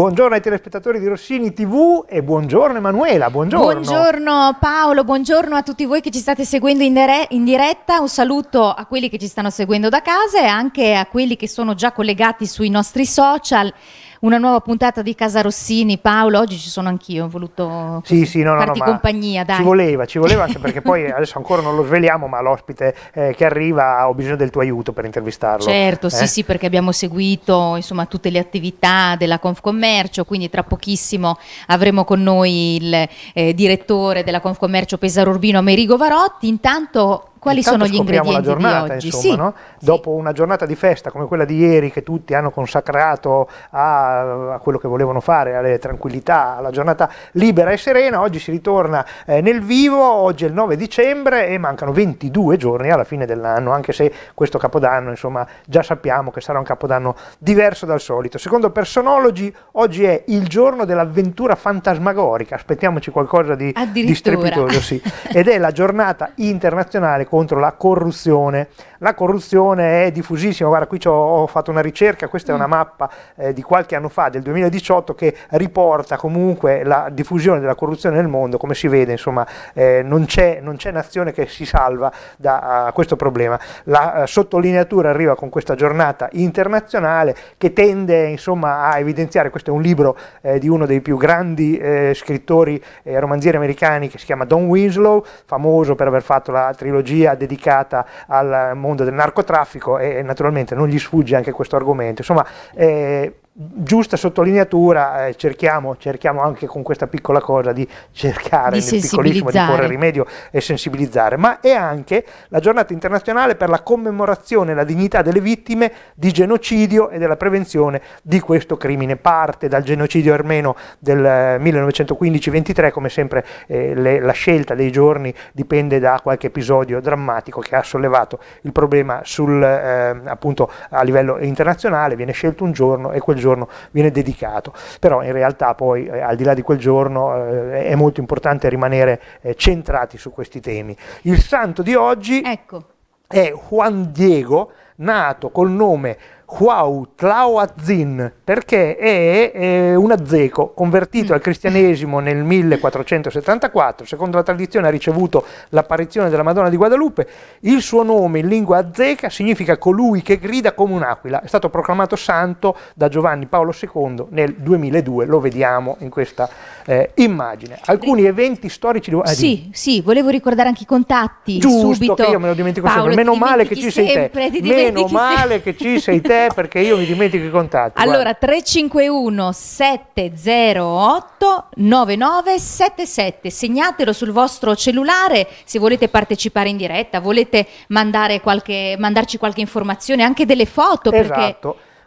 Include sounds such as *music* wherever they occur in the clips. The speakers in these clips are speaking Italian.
Buongiorno ai telespettatori di Rossini TV e buongiorno Emanuela, buongiorno. Buongiorno Paolo, buongiorno a tutti voi che ci state seguendo in, in, diretta, un saluto a quelli che ci stanno seguendo da casa e anche a quelli che sono già collegati sui nostri social una nuova puntata di Casa Rossini. Paolo, oggi ci sono anch'io, ho voluto sì, sì, no, farti no, no, compagnia. Dai. Ci voleva, ci voleva anche perché poi *laughs* adesso ancora non lo sveliamo, ma l'ospite eh, che arriva ho bisogno del tuo aiuto per intervistarlo. Certo, eh? sì, sì, perché abbiamo seguito insomma, tutte le attività della Confcommercio, quindi tra pochissimo avremo con noi il eh, direttore della Confcommercio Pesaro Urbino, Amerigo Varotti. Intanto quali sono gli ingredienti la giornata, di oggi? Insomma, sì, no? sì. Dopo una giornata di festa come quella di ieri che tutti hanno consacrato a, a, quello che volevano fare, alle tranquillità, alla giornata libera e serena, oggi si ritorna eh, nel vivo, oggi è il 9 dicembre e mancano 22 giorni alla fine dell'anno, anche se questo Capodanno insomma già sappiamo che sarà un Capodanno diverso dal solito. Secondo Personology oggi è il giorno dell'avventura fantasmagorica, aspettiamoci qualcosa di, di strepitoso, sì. *laughs* ed è la giornata internazionale contro la corruzione. La corruzione è diffusissima, guarda qui ho fatto una ricerca, questa è una mm. mappa eh, di qualche anno fa, del 2018, che riporta comunque la diffusione della corruzione nel mondo, come si vede insomma eh, non, c'è, nazione che si salva da uh, questo problema. La uh, sottolineatura arriva con questa giornata internazionale che tende insomma a evidenziare, questo è un libro eh, di uno dei più grandi eh, scrittori e eh, romanzieri americani che si chiama Don Winslow, famoso per aver fatto la trilogia strategia dedicata al mondo del narcotraffico e, e naturalmente non gli sfugge anche questo argomento. Insomma, eh, giusta sottolineatura, eh, cerchiamo, cerchiamo, anche con questa piccola cosa di cercare di nel piccolissimo di porre rimedio e sensibilizzare, ma è anche la giornata internazionale per la commemorazione e la dignità delle vittime di genocidio e della prevenzione di questo crimine. Parte dal genocidio armeno del 1915-23, eh, come sempre eh, le, la scelta dei giorni dipende da qualche episodio drammatico che ha sollevato il problema sul, eh, appunto, a livello internazionale, viene scelto un giorno e quel giorno viene dedicato, però in realtà poi eh, al di là di quel giorno eh, è molto importante rimanere eh, centrati su questi temi. Il santo di oggi ecco. è Juan Diego, nato col nome Huautlauatzin, perché è, è un azzeco convertito mm. al cristianesimo nel 1474, secondo la tradizione ha ricevuto l'apparizione della Madonna di Guadalupe, il suo nome in lingua azzeca significa colui che grida come un'aquila, è stato proclamato santo da Giovanni Paolo II nel 2002, lo vediamo in questa eh, immagine. Alcuni eventi storici di ah, Sì, sì, volevo ricordare anche i contatti Giusto, subito. Giusto, io me lo dimentico Paolo, sempre, meno male che ci sempre, sei te, meno male sempre. che ci sei te perché io mi dimentico i contatti. Allora, 351 708 9977, segnatelo sul vostro cellulare se volete partecipare in diretta, volete mandare qualche, mandarci qualche informazione, anche delle foto. Esatto. Perché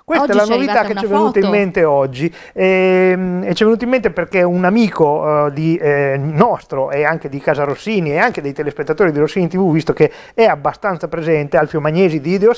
questa oggi è la novità che ci è venuta in mente oggi ehm, e, ci è venuta in mente perché un amico eh, di, eh, nostro e anche di Casa Rossini e anche dei telespettatori di Rossini TV, visto che è abbastanza presente, Alfio Magnesi di Ideo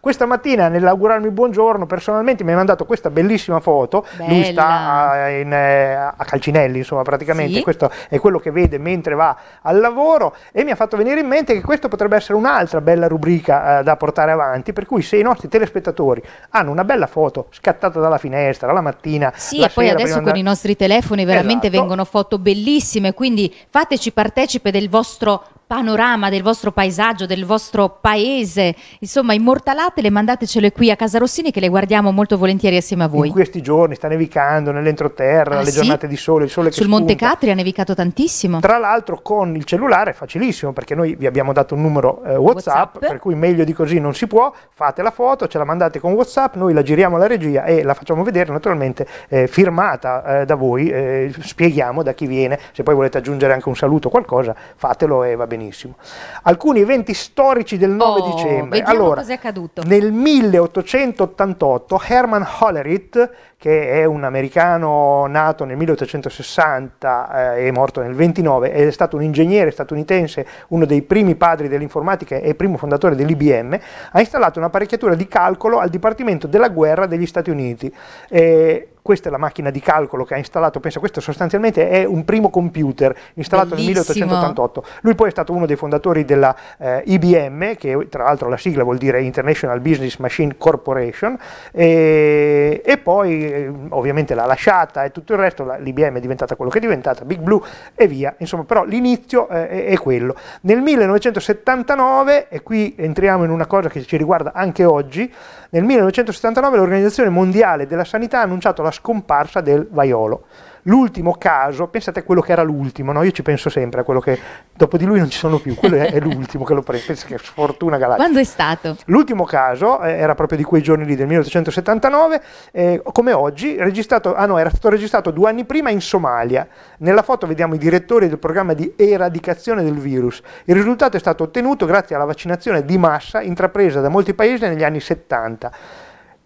questa mattina nell'augurarmi buongiorno personalmente mi ha mandato questa bellissima foto, Bella. lui sta a, eh, in, eh, a, Calcinelli insomma praticamente, sì. questo è quello che vede mentre va al lavoro e mi ha fatto venire in mente che questa potrebbe essere un'altra bella rubrica eh, da portare avanti, per cui se i nostri telespettatori hanno fanno una bella foto scattata dalla finestra la mattina. Sì, la e poi adesso con andare... i nostri telefoni veramente esatto. vengono foto bellissime, quindi fateci partecipe del vostro panorama del vostro paesaggio, del vostro paese, insomma immortalatele, mandatecele qui a Casa Rossini che le guardiamo molto volentieri assieme a voi. In questi giorni sta nevicando nell'entroterra, ah, le sì? giornate di sole, il sole Sul che Sul Monte Catri ha nevicato tantissimo. Tra l'altro con il cellulare è facilissimo perché noi vi abbiamo dato un numero eh, WhatsApp, WhatsApp, per cui meglio di così non si può, fate la foto, ce la mandate con WhatsApp, noi la giriamo alla regia e la facciamo vedere naturalmente eh, firmata eh, da voi, eh, spieghiamo da chi viene, se poi volete aggiungere anche un saluto o qualcosa fatelo e va bene benissimo. Alcuni eventi storici del 9 oh, dicembre. Allora, cos'è accaduto. Nel 1888 Herman Hollerith, che è un americano nato nel 1860 eh, e morto nel 29, è stato un ingegnere statunitense, uno dei primi padri dell'informatica e primo fondatore dell'IBM, ha installato un'apparecchiatura di calcolo al Dipartimento della Guerra degli Stati Uniti. Eh, questa è la macchina di calcolo che ha installato, penso questo sostanzialmente è un primo computer installato Bellissimo. nel 1888. Lui poi è stato uno dei fondatori della eh, IBM, che tra l'altro la sigla vuol dire International Business Machine Corporation, e, e poi eh, ovviamente l'ha lasciata e tutto il resto, la, l'IBM è diventata quello che è diventata, Big Blue e via, insomma però l'inizio eh, è quello. Nel 1979, e qui entriamo in una cosa che ci riguarda anche oggi, nel 1979 l'Organizzazione Mondiale della Sanità ha annunciato la scomparsa del vaiolo. L'ultimo caso, pensate a quello che era l'ultimo, no? io ci penso sempre a quello che dopo di lui non ci sono più, quello è, l'ultimo che lo prende, pensa che sfortuna galattica. Quando è stato? L'ultimo caso eh, era proprio di quei giorni lì del 1879, eh, come oggi, registrato, ah no, era stato registrato due anni prima in Somalia. Nella foto vediamo i direttori del programma di eradicazione del virus. Il risultato è stato ottenuto grazie alla vaccinazione di massa intrapresa da molti paesi negli anni 70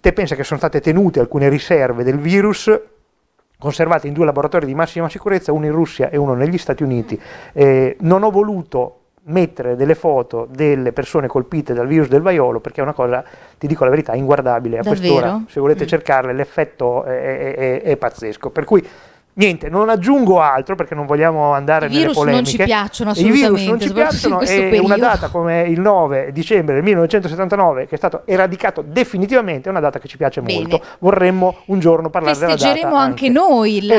te pensa che sono state tenute alcune riserve del virus conservate in due laboratori di massima sicurezza, uno in Russia e uno negli Stati Uniti. Eh, non ho voluto mettere delle foto delle persone colpite dal virus del vaiolo perché è una cosa, ti dico la verità, inguardabile. A Davvero? quest'ora, se volete mm. cercarle, l'effetto è, è, è, è pazzesco. Per cui Niente, non aggiungo altro perché non vogliamo andare I nelle polemiche. I virus non ci piacciono assolutamente. I virus non ci piacciono e una data come il 9 dicembre del 1979 che è stato eradicato definitivamente è una data che ci piace Bene. molto. Vorremmo un giorno parlare della data. Festeggeremo anche, noi la,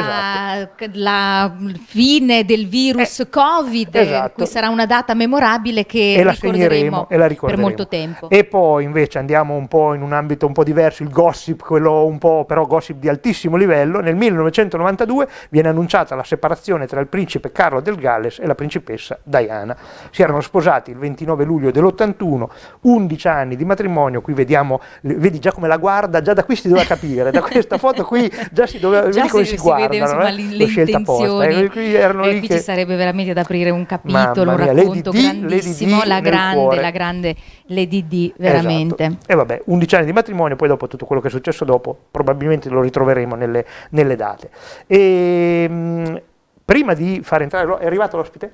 esatto. la, fine del virus eh, Covid, eh, esatto. Qui sarà una data memorabile che e ricorderemo, e la ricorderemo per molto tempo. E poi invece andiamo un po' in un ambito un po' diverso, il gossip, quello un po' però gossip di altissimo livello. Nel 1992 viene annunciata la separazione tra il principe Carlo del Galles e la principessa Diana. Si erano sposati il 29 luglio dell'81, 11 anni di matrimonio, qui vediamo, vedi già come la guarda, già da qui si doveva capire, da questa foto qui già si doveva, vedere come si, si guardano, vedeva, insomma, no? Eh, le, scelta posta. Eh, qui, eh, qui che... ci sarebbe veramente ad aprire un capitolo, mia, un racconto Lady grandissimo, Lady la grande, cuore. la grande Lady D, esatto. veramente. Esatto. E vabbè, 11 anni di matrimonio, poi dopo tutto quello che è successo dopo, probabilmente lo ritroveremo nelle, nelle date. E e, ehm, prima di far entrare, è arrivato l'ospite?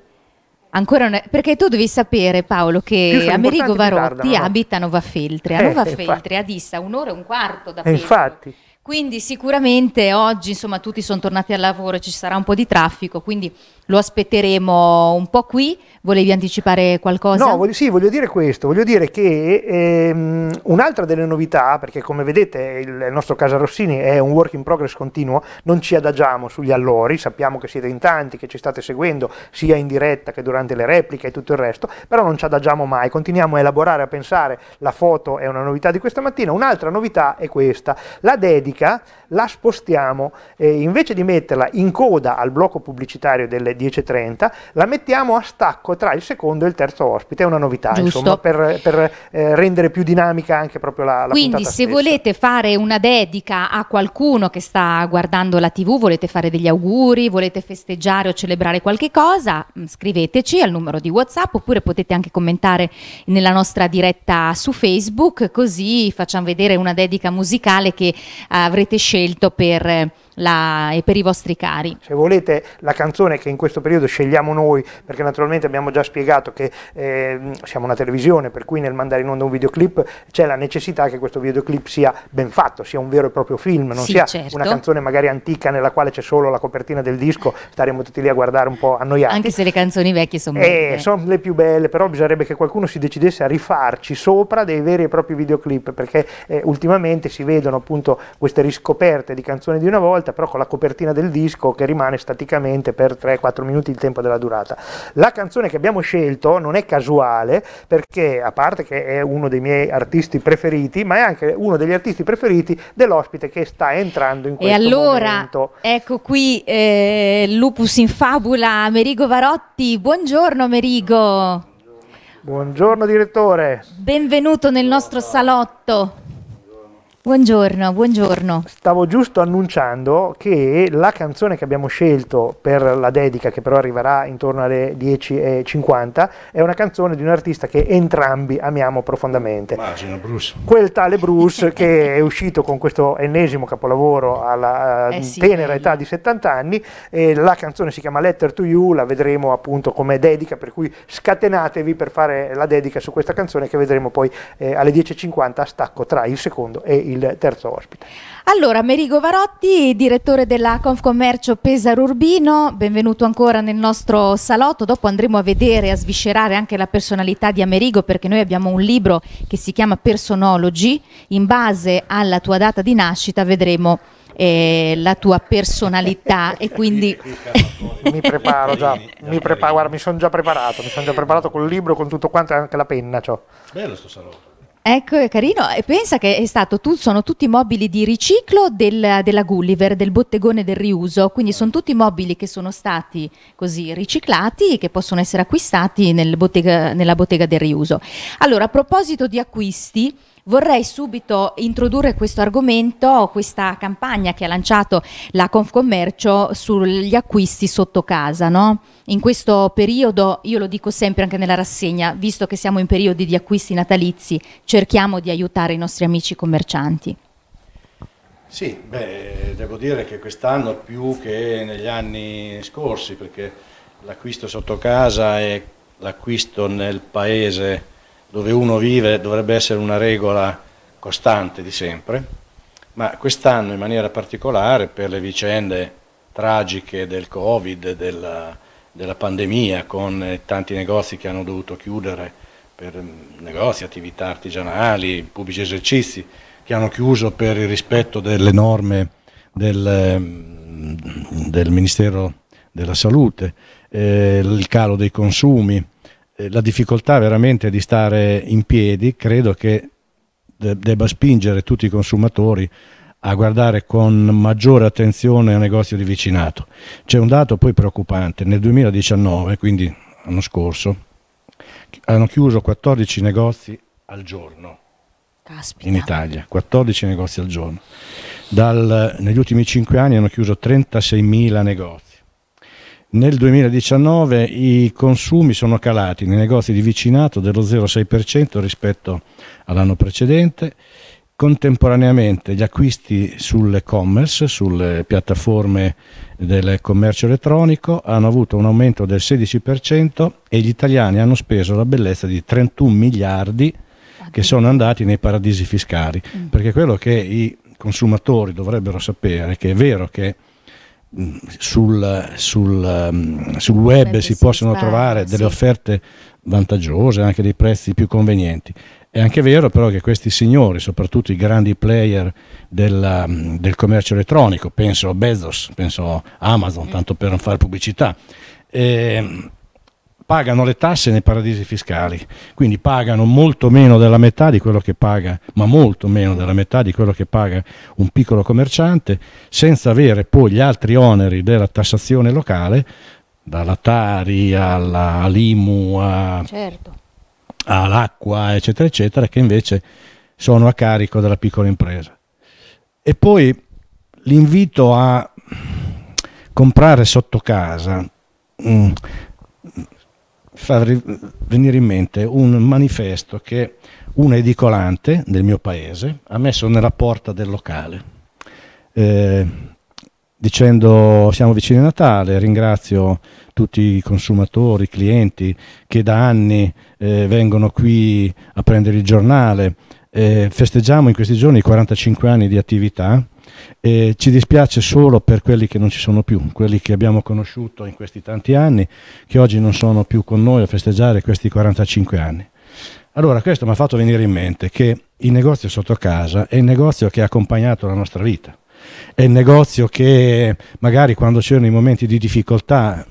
Ancora è, perché tu devi sapere Paolo che Amerigo Varotti no? abita a Nova Novafeltri, a eh, Novafeltri, a Dissa, un'ora e un quarto da eh, Feltri. Infatti. Quindi sicuramente oggi insomma tutti sono tornati al lavoro, ci sarà un po' di traffico, quindi lo aspetteremo un po' qui. Volevi anticipare qualcosa? No, voglio, sì, voglio dire questo, voglio dire che ehm, un'altra delle novità, perché come vedete il, il nostro Casa Rossini è un work in progress continuo, non ci adagiamo sugli allori, sappiamo che siete in tanti, che ci state seguendo sia in diretta che durante le repliche e tutto il resto, però non ci adagiamo mai, continuiamo a elaborare, a pensare, la foto è una novità di questa mattina, un'altra novità è questa, la dedica la spostiamo, eh, invece di metterla in coda al blocco pubblicitario delle 10.30, la mettiamo a stacco tra il secondo e il terzo ospite, è una novità Giusto. insomma, per, per eh, rendere più dinamica anche proprio la, la Quindi se stessa. volete fare una dedica a qualcuno che sta guardando la tv, volete fare degli auguri, volete festeggiare o celebrare qualche cosa, mm, scriveteci al numero di WhatsApp oppure potete anche commentare nella nostra diretta su Facebook, così facciamo vedere una dedica musicale che eh, avrete scelto per eh, la, e per i vostri cari. Se volete la canzone che in questo periodo scegliamo noi, perché naturalmente abbiamo già spiegato che eh, siamo una televisione, per cui nel mandare in onda un videoclip c'è la necessità che questo videoclip sia ben fatto, sia un vero e proprio film, non sì, sia certo. una canzone magari antica nella quale c'è solo la copertina del disco, staremo tutti lì a guardare un po' annoiati. Anche se le canzoni vecchie sono eh, belle. Eh, sono le più belle, però bisognerebbe che qualcuno si decidesse a rifarci sopra dei veri e propri videoclip, perché eh, ultimamente si vedono appunto queste riscoperte di canzoni di una volta volta però con la copertina del disco che rimane staticamente per 3-4 minuti il tempo della durata. La canzone che abbiamo scelto non è casuale perché a parte che è uno dei miei artisti preferiti, ma è anche uno degli artisti preferiti dell'ospite che sta entrando in questo momento. E allora, momento. ecco qui eh, Lupus in Fabula, Merigo Varotti, buongiorno Merigo. Buongiorno direttore. Benvenuto nel nostro salotto. Buongiorno, buongiorno. Stavo giusto annunciando che la canzone che abbiamo scelto per la dedica, che però arriverà intorno alle 10.50, è una canzone di un artista che entrambi amiamo profondamente. Immagino, Bruce. Quel tale Bruce che è uscito con questo ennesimo capolavoro alla eh, eh sì, tenera bello. età di 70 anni. la canzone si chiama Letter to You, la vedremo appunto come dedica, per cui scatenatevi per fare la dedica su questa canzone che vedremo poi eh, alle 10.50 a stacco tra il secondo e il il terzo ospite. Allora, Merigo Varotti, direttore della Confcommercio Pesaro Urbino, benvenuto ancora nel nostro salotto. Dopo andremo a vedere, a sviscerare anche la personalità di Amerigo, perché noi abbiamo un libro che si chiama Personology. In base alla tua data di nascita vedremo eh, la tua personalità *laughs* e quindi... mi *laughs* preparo già, mi, preparo, guarda, mi sono già preparato, mi sono già preparato col libro, con tutto quanto e anche la penna. Ciò. Bello sto salotto. Ecco, è carino. E pensa che è stato, tu, sono tutti mobili di riciclo del, della Gulliver, del bottegone del riuso, quindi eh. sono tutti mobili che sono stati così riciclati e che possono essere acquistati nel bottega, nella bottega del riuso. Allora, a proposito di acquisti, Vorrei subito introdurre questo argomento, questa campagna che ha lanciato la Confcommercio sugli acquisti sotto casa. No? In questo periodo, io lo dico sempre anche nella rassegna, visto che siamo in periodi di acquisti natalizi, cerchiamo di aiutare i nostri amici commercianti. Sì, beh, devo dire che quest'anno più che negli anni scorsi, perché l'acquisto sotto casa e l'acquisto nel paese dove uno vive dovrebbe essere una regola costante di sempre, ma quest'anno in maniera particolare per le vicende tragiche del Covid, della, della pandemia, con tanti negozi che hanno dovuto chiudere per mm, negozi, attività artigianali, pubblici esercizi che hanno chiuso per il rispetto delle norme del, mm, del Ministero della Salute, eh, il calo dei consumi, eh, la difficoltà veramente di stare in piedi credo che debba spingere tutti i consumatori a guardare con maggiore attenzione al negozio di vicinato. C'è un dato poi preoccupante, nel 2019, quindi l'anno scorso, hanno chiuso 14 negozi al giorno Caspita. in Italia, 14 negozi al giorno. Dal, negli ultimi 5 anni hanno chiuso 36.000 negozi nel 2019 i consumi sono calati nei negozi di vicinato dello 0,6% rispetto all'anno precedente. Contemporaneamente gli acquisti sull'e-commerce, sulle piattaforme del commercio elettronico, hanno avuto un aumento del 16% e gli italiani hanno speso la bellezza di 31 miliardi che sono andati nei paradisi fiscali. Mm. Perché quello che i consumatori dovrebbero sapere è che è vero che sul, sul, ehm, sul web si possono spara, trovare delle offerte vantaggiose, anche dei prezzi più convenienti. È anche vero però che questi signori, soprattutto i grandi player della, ehm, del commercio elettronico, penso a Bezos, penso a Amazon, mm. tanto per non fare pubblicità, eh, pagano le tasse nei paradisi fiscali, quindi pagano molto meno della metà di quello che paga, ma molto meno della metà di quello che paga un piccolo commerciante, senza avere poi gli altri oneri della tassazione locale, dalla Tari alla, Limu, a, certo. all'acqua, eccetera, eccetera, che invece sono a carico della piccola impresa. E poi l'invito a comprare sotto casa mm, fa venire in mente un manifesto che un edicolante del mio paese ha messo nella porta del locale eh, dicendo siamo vicini a Natale, ringrazio tutti i consumatori, i clienti che da anni eh, vengono qui a prendere il giornale, eh, festeggiamo in questi giorni i 45 anni di attività eh, ci dispiace solo per quelli che non ci sono più, quelli che abbiamo conosciuto in questi tanti anni, che oggi non sono più con noi a festeggiare questi 45 anni. Allora, questo mi ha fatto venire in mente che il negozio sotto casa è il negozio che ha accompagnato la nostra vita, è il negozio che magari quando c'erano i momenti di difficoltà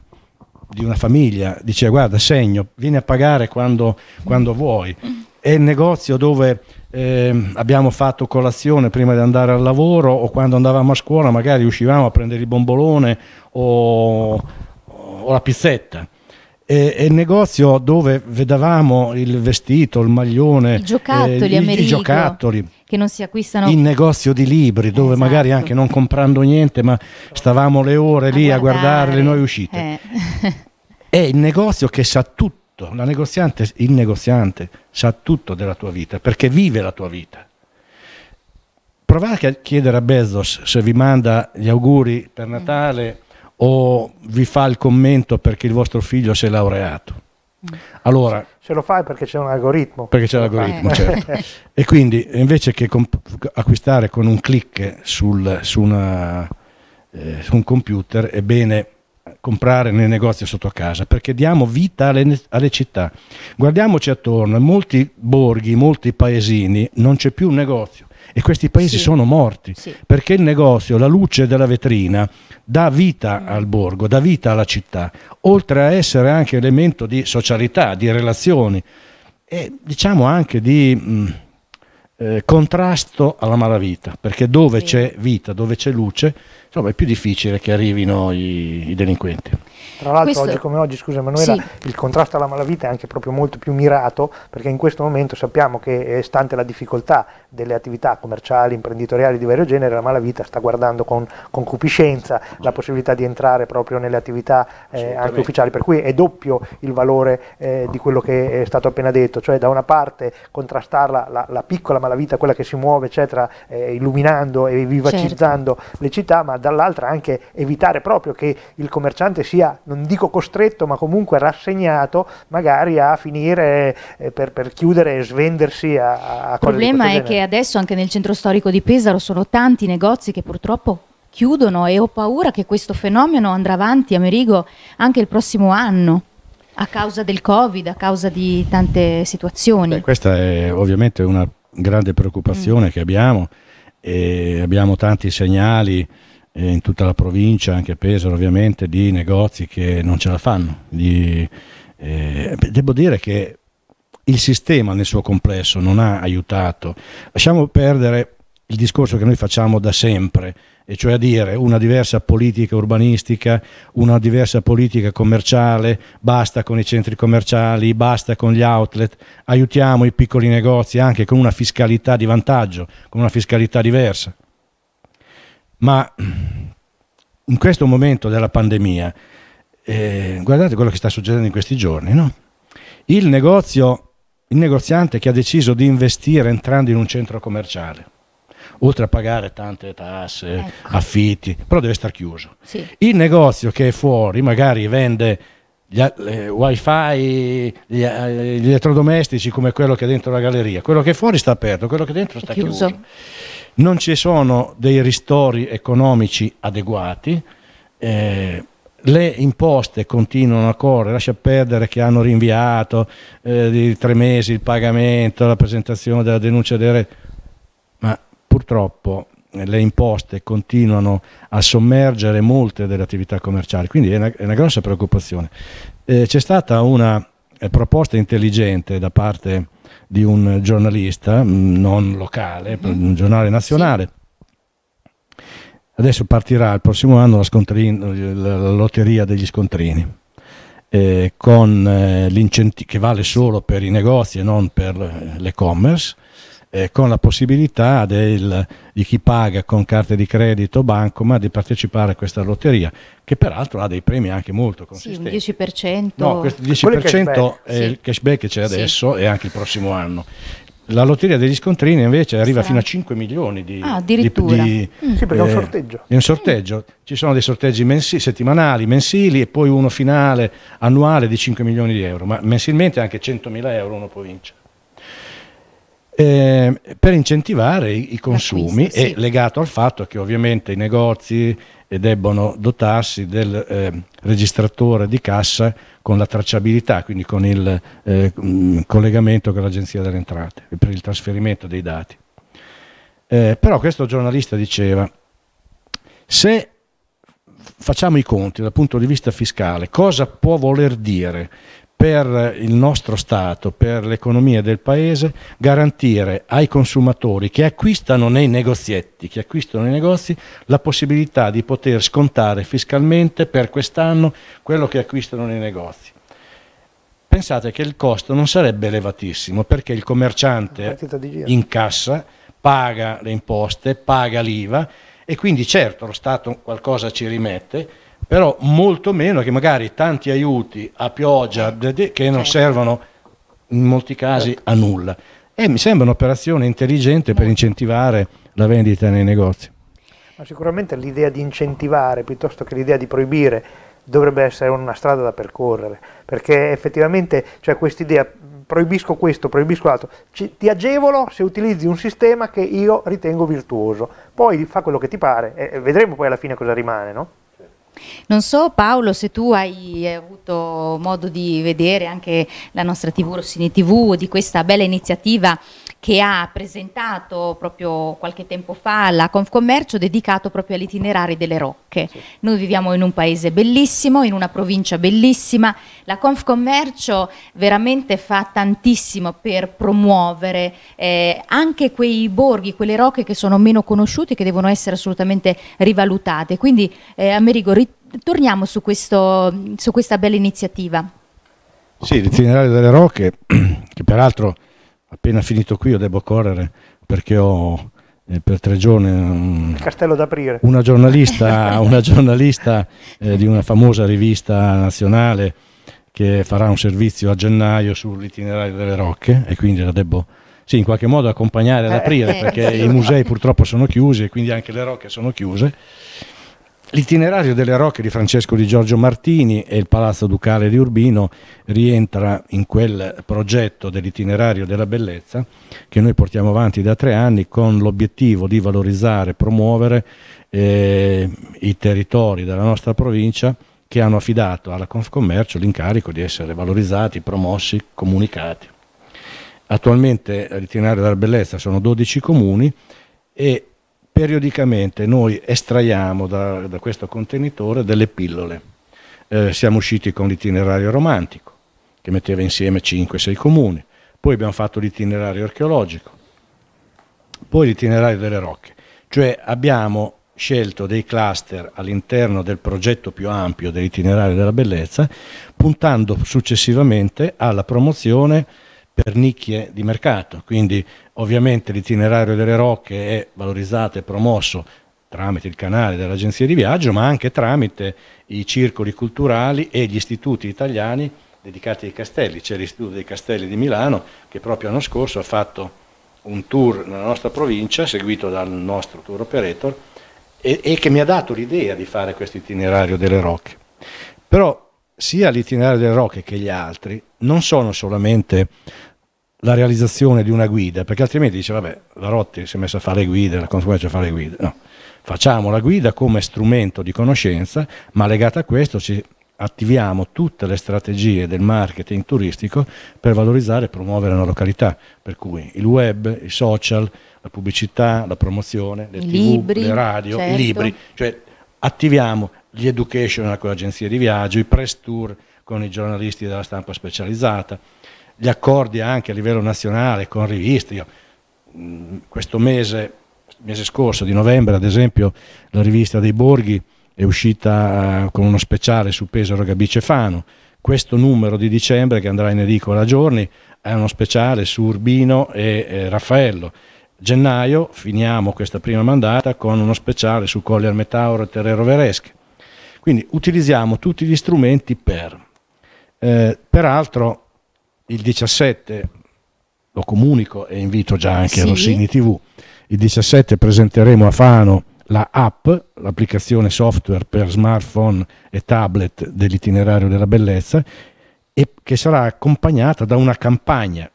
di una famiglia diceva guarda segno, vieni a pagare quando, quando vuoi, è il negozio dove eh, abbiamo fatto colazione prima di andare al lavoro o quando andavamo a scuola magari uscivamo a prendere il bombolone o, o la pizzetta. E, e, il negozio dove vedevamo il vestito, il maglione, i giocattoli, eh, i, i giocattoli che non si acquistano. Il negozio di libri dove esatto. magari anche non comprando niente, ma stavamo le ore lì a, guardare, a guardare le nuove uscite. Eh. *laughs* È il negozio che sa tutto tutto, la negoziante, il negoziante sa tutto della tua vita perché vive la tua vita. Provate a chiedere a Bezos se vi manda gli auguri per Natale o vi fa il commento perché il vostro figlio si è laureato. Mm. Allora, se lo fai perché c'è un algoritmo. Perché c'è l'algoritmo, eh. certo. e quindi invece che acquistare con un clic sul, su, una, eh, su un computer, è bene comprare nei negozi sotto casa, perché diamo vita alle, alle città. Guardiamoci attorno, in molti borghi, molti paesini non c'è più un negozio e questi paesi sì. sono morti sì. perché il negozio, la luce della vetrina dà vita mm. al borgo, dà vita alla città, oltre a essere anche elemento di socialità, di relazioni e diciamo anche di mh, mm, eh, contrasto alla malavita, perché dove sì. c'è vita, dove c'è luce, insomma è più difficile che arrivino i, i delinquenti. Tra l'altro questo... oggi come oggi, scusa Emanuela, sì. il contrasto alla malavita è anche proprio molto più mirato perché in questo momento sappiamo che eh, stante la difficoltà delle attività commerciali, imprenditoriali di vario genere, la malavita sta guardando con concupiscenza la possibilità di entrare proprio nelle attività eh, anche ufficiali, per cui è doppio il valore eh, di quello che è stato appena detto, cioè da una parte contrastarla la, la piccola malavita, quella che si muove eccetera, eh, illuminando e vivacizzando certo. le città, ma dall'altra anche evitare proprio che il commerciante sia, non dico costretto, ma comunque rassegnato magari a finire eh, per, per, chiudere e svendersi a, a Il problema è genere. che adesso anche nel centro storico di Pesaro sono tanti negozi che purtroppo chiudono e ho paura che questo fenomeno andrà avanti, Amerigo, anche il prossimo anno. A causa del Covid, a causa di tante situazioni. Beh, questa è ovviamente una grande preoccupazione mm. che abbiamo e abbiamo tanti segnali eh, in tutta la provincia, anche a Pesaro ovviamente, di negozi che non ce la fanno. Di, eh, devo dire che il sistema nel suo complesso non ha aiutato. Lasciamo perdere il discorso che noi facciamo da sempre, e cioè a dire una diversa politica urbanistica, una diversa politica commerciale, basta con i centri commerciali, basta con gli outlet, aiutiamo i piccoli negozi anche con una fiscalità di vantaggio, con una fiscalità diversa ma in questo momento della pandemia, eh, guardate quello che sta succedendo in questi giorni, no? il, negozio, il negoziante che ha deciso di investire entrando in un centro commerciale, oltre a pagare tante tasse, ecco. affitti, però deve star chiuso. Sì. Il negozio che è fuori magari vende gli, eh, wifi, gli, eh, gli, elettrodomestici come quello che è dentro la galleria, quello che è fuori sta aperto, quello che è dentro sta è chiuso. chiuso non ci sono dei ristori economici adeguati, eh, le imposte continuano a correre, lascia perdere che hanno rinviato eh, di tre mesi il pagamento, la presentazione della denuncia dei re, ma purtroppo eh, le imposte continuano a sommergere molte delle attività commerciali, quindi è una, è una grossa preoccupazione. Eh, c'è stata una eh, proposta intelligente da parte di un giornalista mm, non locale, mm-hmm. un giornale nazionale. Adesso partirà il prossimo anno la, la lotteria degli scontrini. Eh, con, eh, che vale solo per i negozi e non per eh, l'e-commerce eh, con la possibilità del, di chi paga con carte di credito o bancoma di partecipare a questa lotteria, che peraltro ha dei premi anche molto consistenti. Sì, un 10%. No, questo 10% è il cashback che c'è adesso sì. e anche il prossimo anno. La lotteria degli scontrini invece arriva Sarà. fino a 5 milioni di... Ah, addirittura. Di, di, mm. Sì, perché è un eh, sorteggio. È un sorteggio. Ci sono dei sorteggi mensi, settimanali, mensili e poi uno finale annuale di 5 milioni di euro, ma mensilmente anche 100 mila euro uno può vincere eh, per incentivare i, i consumi sì. e legato al fatto che ovviamente i negozi debbono dotarsi del eh, registratore di cassa con la tracciabilità, quindi con il eh, mm, collegamento con l'Agenzia delle Entrate per il trasferimento dei dati. Eh, però questo giornalista diceva, se facciamo i conti dal punto di vista fiscale, cosa può voler dire per il nostro Stato, per l'economia del Paese, garantire ai consumatori che acquistano nei negozietti, che acquistano nei negozi, la possibilità di poter scontare fiscalmente per quest'anno quello che acquistano nei negozi. Pensate che il costo non sarebbe elevatissimo perché il commerciante incassa, paga le imposte, paga l'IVA e quindi certo lo Stato qualcosa ci rimette, però molto meno che magari tanti aiuti a pioggia che non certo. servono in molti casi certo. a nulla. E mi sembra un'operazione intelligente per mm. incentivare la vendita nei negozi. Ma sicuramente l'idea di incentivare piuttosto che l'idea di proibire dovrebbe essere una strada da percorrere, perché effettivamente cioè, questa idea proibisco questo, proibisco l'altro, ti agevolo se utilizzi un sistema che io ritengo virtuoso, poi fa quello che ti pare e vedremo poi alla fine cosa rimane, no? Non so Paolo se tu hai avuto modo di vedere anche la nostra TV Rossini TV di questa bella iniziativa che ha presentato proprio qualche tempo fa la Confcommercio dedicato proprio agli itinerari delle Rocche. Sì. Noi viviamo in un paese bellissimo, in una provincia bellissima, la Confcommercio veramente fa tantissimo per promuovere eh, anche quei borghi, quelle rocche che sono meno conosciute che devono essere assolutamente rivalutate. Quindi eh, Amerigo, ritorniamo su, questo, su questa bella iniziativa. Sì, l'itinerario delle Rocche, *clears throat* che peraltro appena finito qui io devo correre perché ho eh, per tre giorni un, mm, castello d'aprire una giornalista, *laughs* una giornalista eh, di una famosa rivista nazionale che farà un servizio a gennaio sull'itinerario delle rocche e quindi la devo sì, in qualche modo accompagnare ad eh, aprire eh, perché i musei purtroppo sono chiusi e quindi anche le rocche sono chiuse L'itinerario delle Rocche di Francesco di Giorgio Martini e il Palazzo Ducale di Urbino rientra in quel progetto dell'itinerario della bellezza che noi portiamo avanti da tre anni con l'obiettivo di valorizzare e promuovere eh, i territori della nostra provincia che hanno affidato alla Confcommercio l'incarico di essere valorizzati, promossi, comunicati. Attualmente l'itinerario della bellezza sono 12 comuni e periodicamente noi estraiamo da, da questo contenitore delle pillole. Eh, siamo usciti con l'itinerario romantico, che metteva insieme 5-6 comuni, poi abbiamo fatto l'itinerario archeologico, poi l'itinerario delle rocche, cioè abbiamo scelto dei cluster all'interno del progetto più ampio dell'itinerario della bellezza, puntando successivamente alla promozione per nicchie di mercato, quindi Ovviamente l'itinerario delle Rocche è valorizzato e promosso tramite il canale dell'agenzia di viaggio, ma anche tramite i circoli culturali e gli istituti italiani dedicati ai castelli. C'è l'Istituto dei Castelli di Milano che proprio l'anno scorso ha fatto un tour nella nostra provincia, seguito dal nostro tour operator, e, e che mi ha dato l'idea di fare questo itinerario delle Rocche. Però sia l'itinerario delle Rocche che gli altri non sono solamente la realizzazione di una guida, perché altrimenti dice, vabbè, la Rotti si è messa a fare guide, la conseguenza a fare guide. No, facciamo la guida come strumento di conoscenza, ma legata a questo ci attiviamo tutte le strategie del marketing turistico per valorizzare e promuovere una località, per cui il web, i social, la pubblicità, la promozione, le I tv, libri, le radio, certo. i libri, cioè attiviamo gli educational con le agenzie di viaggio, i press tour con i giornalisti della stampa specializzata, gli accordi anche a livello nazionale con riviste. Io, mm, questo mese, mese scorso di novembre, ad esempio, la rivista dei Borghi è uscita eh, con uno speciale su Pesaro Gabicefano. Questo numero di dicembre, che andrà in edicola a giorni, è uno speciale su Urbino e eh, Raffaello. Gennaio finiamo questa prima mandata con uno speciale su Collier Metauro e Terrero Veresche. Quindi utilizziamo tutti gli strumenti per. Eh, peraltro il 17, lo comunico e invito già anche sì. a Rossini TV, il 17 presenteremo a Fano la app, l'applicazione software per smartphone e tablet dell'itinerario della bellezza, e che sarà accompagnata da una campagna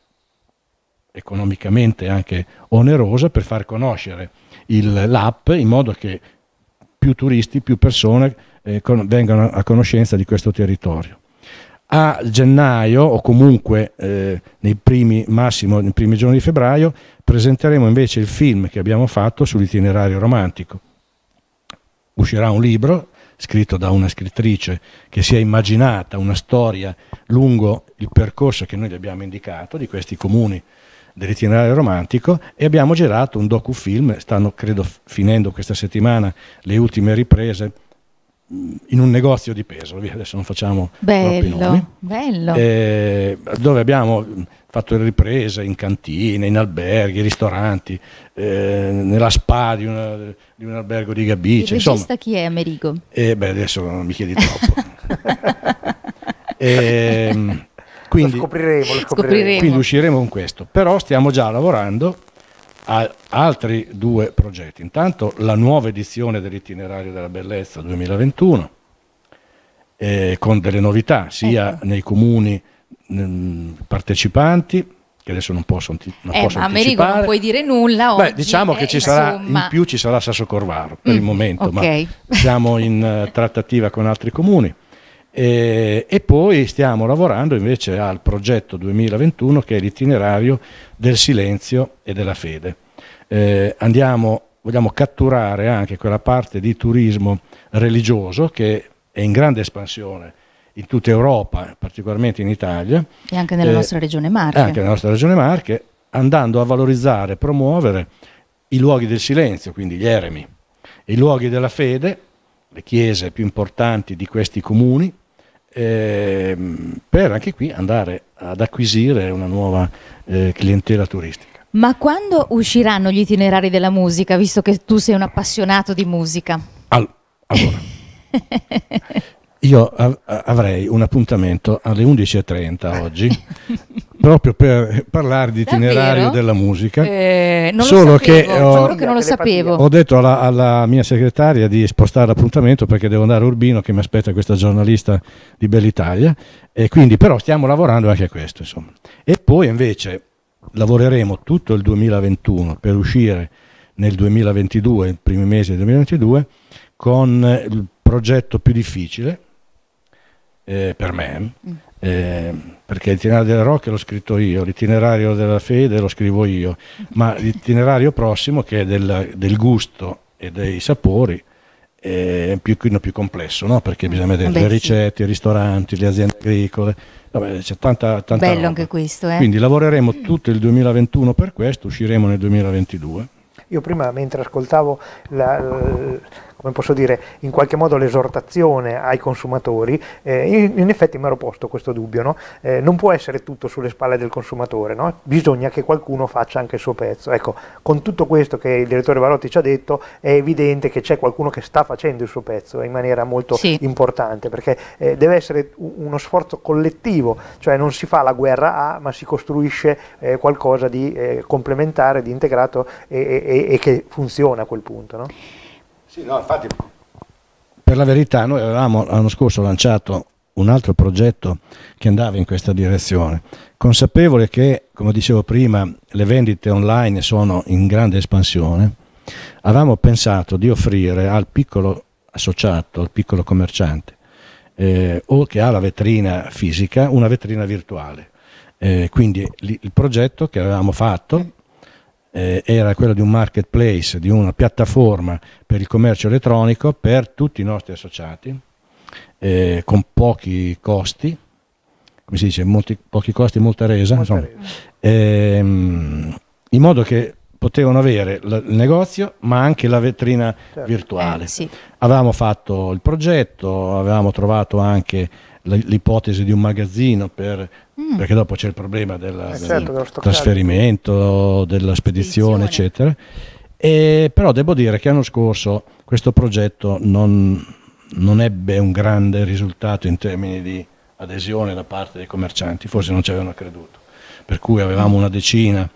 economicamente anche onerosa per far conoscere il, l'app in modo che più turisti, più persone eh, con, vengano a conoscenza di questo territorio a gennaio o comunque eh, nei primi, massimo nei primi giorni di febbraio presenteremo invece il film che abbiamo fatto sull'itinerario romantico. Uscirà un libro scritto da una scrittrice che si è immaginata una storia lungo il percorso che noi gli abbiamo indicato di questi comuni dell'itinerario romantico e abbiamo girato un docufilm, stanno credo finendo questa settimana le ultime riprese in un negozio di peso, adesso non facciamo bello, nomi, bello. Eh, dove abbiamo fatto le riprese in cantine, in alberghi, ristoranti, eh, nella spa di, una, di, un albergo di Gabice. Il insomma, chi è Amerigo? Eh, beh, adesso non mi chiedi troppo. *laughs* e, ehm, quindi, lo scopriremo, lo scopriremo. quindi usciremo con questo, però stiamo già lavorando a altri due progetti. Intanto la nuova edizione dell'itinerario della bellezza 2021, eh, con delle novità sia ecco. nei comuni mh, mm, partecipanti, che adesso non posso, anti- non eh, posso ma Amerigo non puoi dire nulla Beh, oggi, diciamo che eh, ci sarà, in più ci sarà Sasso Corvaro per mm, il momento, okay. ma siamo in uh, *laughs* trattativa con altri comuni. E, eh, e, poi stiamo lavorando invece al progetto 2021 che è l'itinerario del silenzio e della fede. Eh, andiamo, vogliamo catturare anche quella parte di turismo religioso che è in grande espansione in tutta Europa, particolarmente in Italia. E anche nella eh, nostra regione Marche. Anche nella nostra regione Marche, andando a valorizzare, e promuovere i luoghi del silenzio, quindi gli eremi, i luoghi della fede, le chiese più importanti di questi comuni, eh, per anche qui andare ad acquisire una nuova eh, clientela turistica. Ma quando usciranno gli itinerari della musica, visto che tu sei un appassionato di musica? All allora, *laughs* io av- avrei un appuntamento alle 11.30 eh. oggi *laughs* proprio per parlare di itinerario della musica. Eh, non solo lo sapevo, che ho, che non lo sapevo. Ho detto alla, alla, mia segretaria di spostare l'appuntamento perché devo andare a Urbino che mi aspetta questa giornalista di Bell'Italia e quindi però stiamo lavorando anche a questo, insomma. E poi invece lavoreremo tutto il 2021 per uscire nel 2022, i primi mesi del 2022 con il progetto più difficile eh, per me, eh, perché l'itinerario del rock l'ho scritto io, l'itinerario della fede lo scrivo io, ma l'itinerario prossimo che è del, del gusto e dei sapori è più, più complesso, no? perché bisogna vedere mm. Beh, le ricette, sì. i ristoranti, le aziende agricole, Vabbè, c'è tanta, tanta Bello roba. anche questo. Eh? Quindi lavoreremo tutto il 2021 per questo, usciremo nel 2022. Io prima, mentre ascoltavo la, come posso dire, in qualche modo l'esortazione ai consumatori, eh, in, in, effetti mi ero posto questo dubbio, no? eh, non può essere tutto sulle spalle del consumatore, no? bisogna che qualcuno faccia anche il suo pezzo. Ecco, con tutto questo che il direttore Varotti ci ha detto, è evidente che c'è qualcuno che sta facendo il suo pezzo in maniera molto sì. importante, perché eh, deve essere uno sforzo collettivo, cioè non si fa la guerra a, ma si costruisce eh, qualcosa di eh, complementare, di integrato e, e, e, che funziona a quel punto. No? Sì, no, infatti... Per la verità noi avevamo l'anno scorso lanciato un altro progetto che andava in questa direzione, consapevole che, come dicevo prima, le vendite online sono in grande espansione, avevamo pensato di offrire al piccolo associato, al piccolo commerciante, eh, o che ha la vetrina fisica, una vetrina virtuale. Eh, quindi il progetto che avevamo fatto eh, era quella di un marketplace, di una piattaforma per il commercio elettronico per tutti i nostri associati, eh, con pochi costi, come si dice, molti, pochi costi, molta resa, molta resa. Ehm, in modo che potevano avere il negozio ma anche la vetrina certo. virtuale. Eh, sì. Avevamo fatto il progetto, avevamo trovato anche l'ipotesi di un magazzino per Mm. perché dopo c'è il problema della, eh del certo, trasferimento, della spedizione, eccetera. E, però devo dire che l'anno scorso questo progetto non, non ebbe un grande risultato in termini di adesione da parte dei commercianti, forse non ci avevano creduto, per cui avevamo una decina,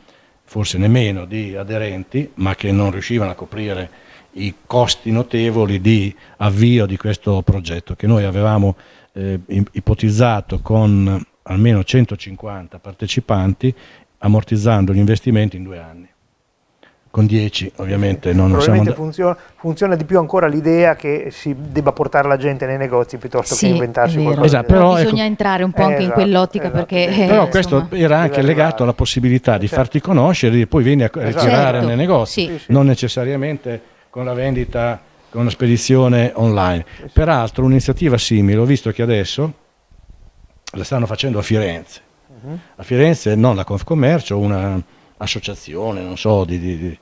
forse nemmeno, di aderenti, ma che non riuscivano a coprire i costi notevoli di avvio di questo progetto che noi avevamo eh, ipotizzato con almeno 150 partecipanti ammortizzando gli investimenti in due anni. Con 10 ovviamente non lo siamo... funziona, funziona di più ancora l'idea che si debba portare la gente nei negozi piuttosto sì, che inventarsi qualcosa. Esatto, però, bisogna ecco, entrare un po' anche esatto, in quell'ottica esatto, perché... Esatto. Eh, però insomma, questo era anche legato alla possibilità di certo. farti conoscere e poi vieni a esatto. ritirare certo, nei negozi, sì. non necessariamente con la vendita, con una spedizione online. Peraltro un'iniziativa simile, ho visto che adesso la stanno facendo a Firenze. Uh-huh. A Firenze non la Confcommercio, un'associazione, non so, di, di, di,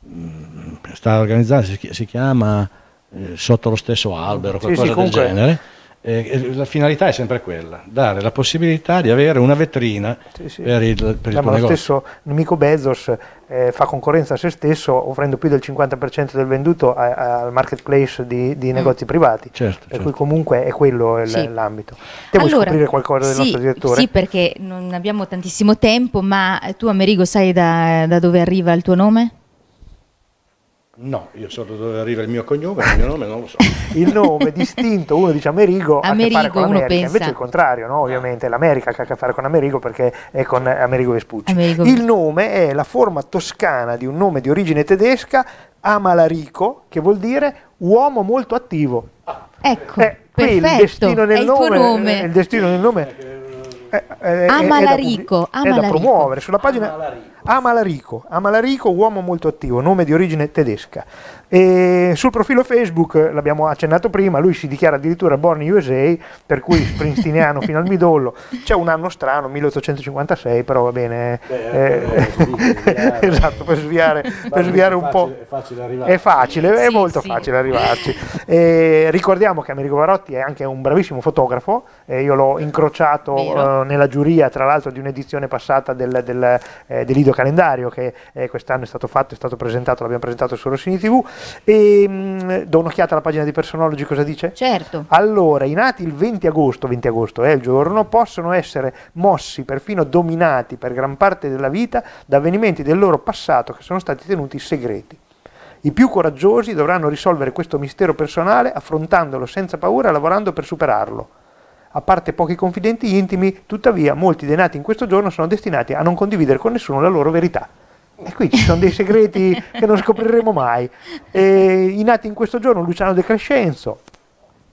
mh, mm, sta organizzando, si, si chiama eh, sotto lo stesso albero, qualcosa sì, sì, del genere eh, la finalità è sempre quella, dare la possibilità di avere una vetrina sì, sì. per il, per il diciamo, tuo negozio. Lo stesso nemico Bezos eh, fa concorrenza a se stesso offrendo più del 50% del venduto al marketplace di, di mm. negozi mm. privati, certo, per certo. cui comunque è quello il, sì. l'ambito. Devo allora, scoprire qualcosa del nostro direttore? Sì, perché non abbiamo tantissimo tempo, ma tu Amerigo sai da, da dove arriva il tuo nome? No, io so da dove arriva il mio cognome, il mio nome non lo so. *laughs* il nome distinto, uno dice Amerigo, Amerigo ha a che fare con l'America, invece è il contrario, no? ovviamente l'America ha a che fare con Amerigo perché è con Amerigo Vespucci. Amerigo. Il nome è la forma toscana di un nome di origine tedesca, Amalarico, che vuol dire uomo molto attivo. Ecco, eh, qui il destino nel nome, nome. Eh, il destino nel nome eh, eh, eh, è, è, Amalarico, è, da, è da promuovere sulla pagina Amalarico. Amalarico, Amalarico, uomo molto attivo, nome di origine tedesca. E sul profilo Facebook, l'abbiamo accennato prima, lui si dichiara addirittura born USA, per cui springstiniano fino al midollo. C'è un anno strano, 1856, però va bene. Beh, eh, eh, *laughs* esatto, per sviare, per sviare un facile, po'. È facile arrivarci. È facile, sì, è molto sì. facile arrivarci. E ricordiamo che Americo Varotti è anche un bravissimo fotografo, io l'ho incrociato eh, nella giuria, tra l'altro, di un'edizione passata del, del, eh, dell'Ido Calendario che eh, quest'anno è stato fatto, è stato presentato, l'abbiamo presentato su Rossini TV e, mh, mm, do un'occhiata alla pagina di Personology, cosa dice? Certo. Allora, i nati il 20 agosto, 20 agosto è il giorno, possono essere mossi, perfino dominati per gran parte della vita da avvenimenti del loro passato che sono stati tenuti segreti. I più coraggiosi dovranno risolvere questo mistero personale affrontandolo senza paura e lavorando per superarlo. A parte pochi confidenti intimi, tuttavia molti dei nati in questo giorno sono destinati a non condividere con nessuno la loro verità. E qui ci sono dei segreti che non scopriremo mai. E, I nati in questo giorno, Luciano De Crescenzo,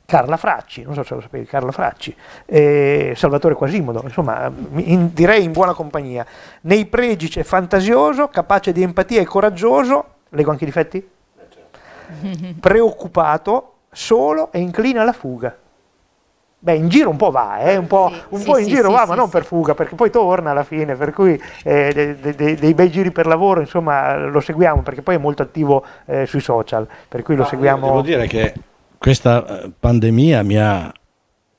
Carla Fracci, non so se lo sapevi, Carla Fracci, eh, Salvatore Quasimodo, insomma in, direi in buona compagnia. Nei pregi c'è fantasioso, capace di empatia e coraggioso, leggo anche i difetti? Eh, certo. Preoccupato, solo e incline alla fuga. Beh, in giro un po' va, eh? un po', sì, un sì, po in sì, giro va, ma non per fuga, perché poi torna alla fine, per cui eh, dei, dei, dei bei giri per lavoro, insomma, lo seguiamo, perché poi è molto attivo eh, sui social, per cui lo ah, seguiamo. Devo dire che questa eh, pandemia mi ha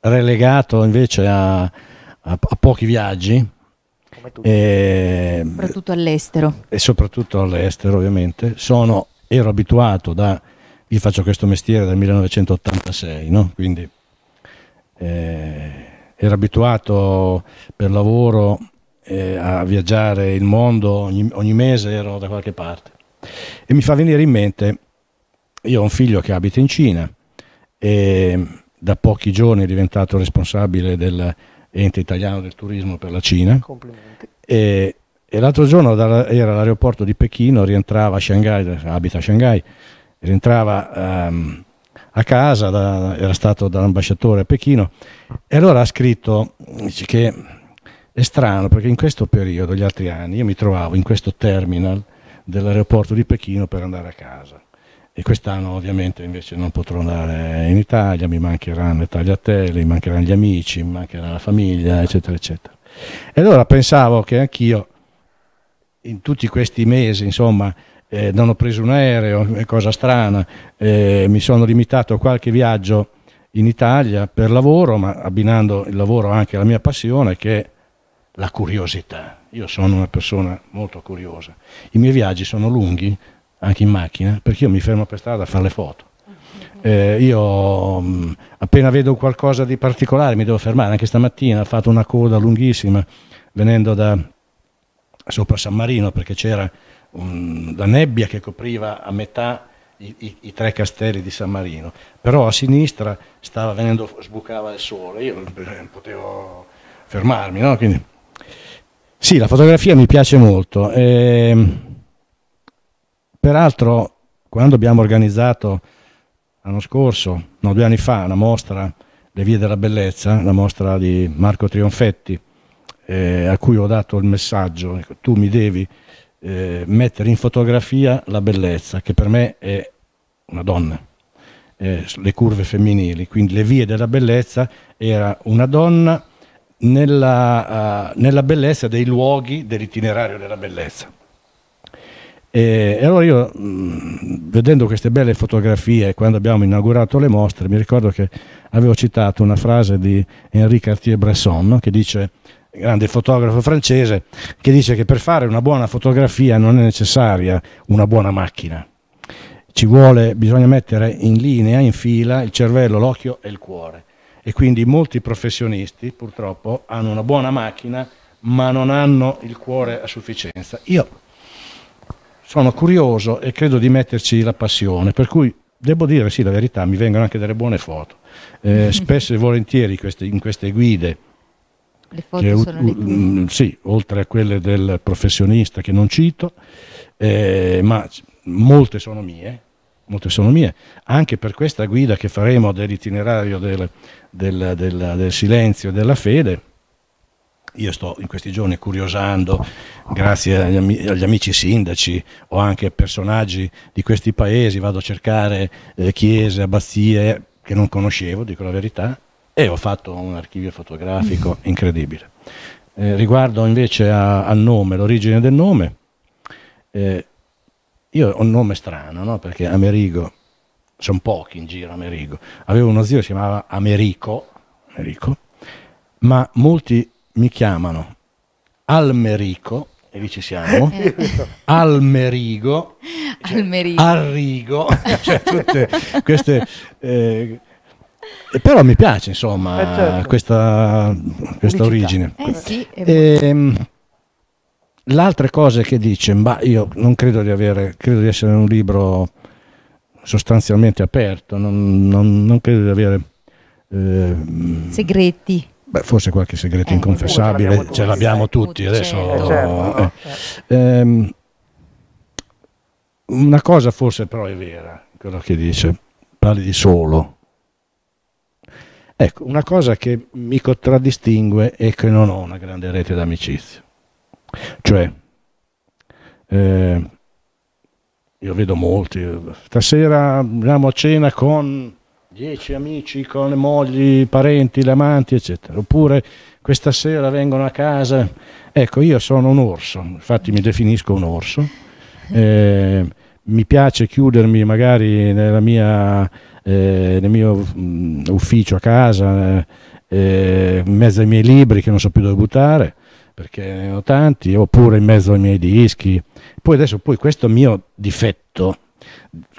relegato invece a, a, a pochi viaggi. E, ehm, soprattutto all'estero. E soprattutto all'estero, ovviamente. Sono, ero abituato da... Io faccio questo mestiere dal 1986, no? Quindi eh, era abituato per lavoro eh, a viaggiare il mondo, ogni, ogni, mese ero da qualche parte. E mi fa venire in mente, io ho un figlio che abita in Cina e da pochi giorni è diventato responsabile dell'ente italiano del turismo per la Cina. Complimenti. E, e l'altro giorno era all'aeroporto di Pechino, rientrava a Shanghai, abita a Shanghai, rientrava um, a casa, da, era stato dall'ambasciatore a Pechino, e allora ha scritto, dice che è strano perché in questo periodo, gli altri anni, io mi trovavo in questo terminal dell'aeroporto di Pechino per andare a casa. E quest'anno ovviamente invece non potrò andare in Italia, mi mancheranno le tagliatelle, mi mancheranno gli amici, mi mancherà la famiglia, eccetera, eccetera. E allora pensavo che anch'io in tutti questi mesi, insomma, eh, non ho preso un aereo, cosa strana, eh, mi sono limitato a qualche viaggio in Italia per lavoro, ma abbinando il lavoro anche alla mia passione che è la curiosità. Io sono una persona molto curiosa. I miei viaggi sono lunghi, anche in macchina, perché io mi fermo per strada a fare le foto. Eh, io mh, mm, appena vedo qualcosa di particolare mi devo fermare, anche stamattina ho fatto una coda lunghissima venendo da sopra San Marino perché c'era un, la nebbia che copriva a metà i, i, i, tre castelli di San Marino, però a sinistra stava venendo, sbucava il sole, io non potevo fermarmi, no? Quindi, sì, la fotografia mi piace molto. E, ehm, peraltro, quando abbiamo organizzato l'anno scorso, no, due anni fa, una mostra, Le vie della bellezza, la mostra di Marco Trionfetti, eh, a cui ho dato il messaggio, ecco, tu mi devi eh, mettere in fotografia la bellezza, che per me è una donna, eh, le curve femminili, quindi le vie della bellezza era una donna nella, uh, nella bellezza dei luoghi dell'itinerario della bellezza. E, e allora io, mh, vedendo queste belle fotografie, quando abbiamo inaugurato le mostre, mi ricordo che avevo citato una frase di Henri Cartier-Bresson no? che dice grande fotografo francese, che dice che per fare una buona fotografia non è necessaria una buona macchina. Ci vuole, bisogna mettere in linea, in fila, il cervello, l'occhio e il cuore. E quindi molti professionisti purtroppo hanno una buona macchina ma non hanno il cuore a sufficienza. Io sono curioso e credo di metterci la passione, per cui devo dire sì la verità, mi vengono anche delle buone foto. Eh, *laughs* spesso e volentieri queste, in queste guide le che, mm, sì, oltre a quelle del professionista che non cito, eh, ma molte sono mie, molte sono mie, anche per questa guida che faremo dell'itinerario del, del, del, del silenzio e della fede. Io sto in questi giorni curiosando, grazie agli, amici, agli amici sindaci o anche personaggi di questi paesi, vado a cercare eh, chiese, abbazie che non conoscevo, dico la verità, e ho fatto un archivio fotografico incredibile. Eh, riguardo invece a, al nome, l'origine del nome, eh, io ho un nome strano, no? perché Amerigo, sono pochi in giro Amerigo, avevo uno zio che si chiamava Americo, Americo ma molti mi chiamano Almerico, e lì ci siamo, *laughs* Almerigo, Almerigo. Arrigo, *laughs* cioè tutte queste eh, e però mi piace insomma eh certo. questa, questa origine. Eh sì, e, ehm, l'altra cosa che dice, ma io non credo di avere, credo di essere un libro sostanzialmente aperto, non, non, non credo di avere... Eh, Segreti. Beh, forse qualche segreto eh, inconfessabile ce, ce l'abbiamo tutti, eh, adesso. Certo. certo. Eh, ehm, una cosa forse però è vera, quello che dice, parli di solo Ecco, una cosa che mi contraddistingue è che non ho una grande rete d'amicizia. Cioè, eh, io vedo molti, stasera andiamo a cena con dieci amici, con le mogli, i parenti, le amanti, eccetera. Oppure questa sera vengono a casa. Ecco, io sono un orso, infatti mi definisco un orso. Eh, mi piace chiudermi magari mia, eh, nel mio mm, ufficio a casa, eh, eh, in mezzo ai miei libri che non so più dove buttare perché ne ho tanti, oppure in mezzo ai miei dischi. Poi adesso poi questo mio difetto,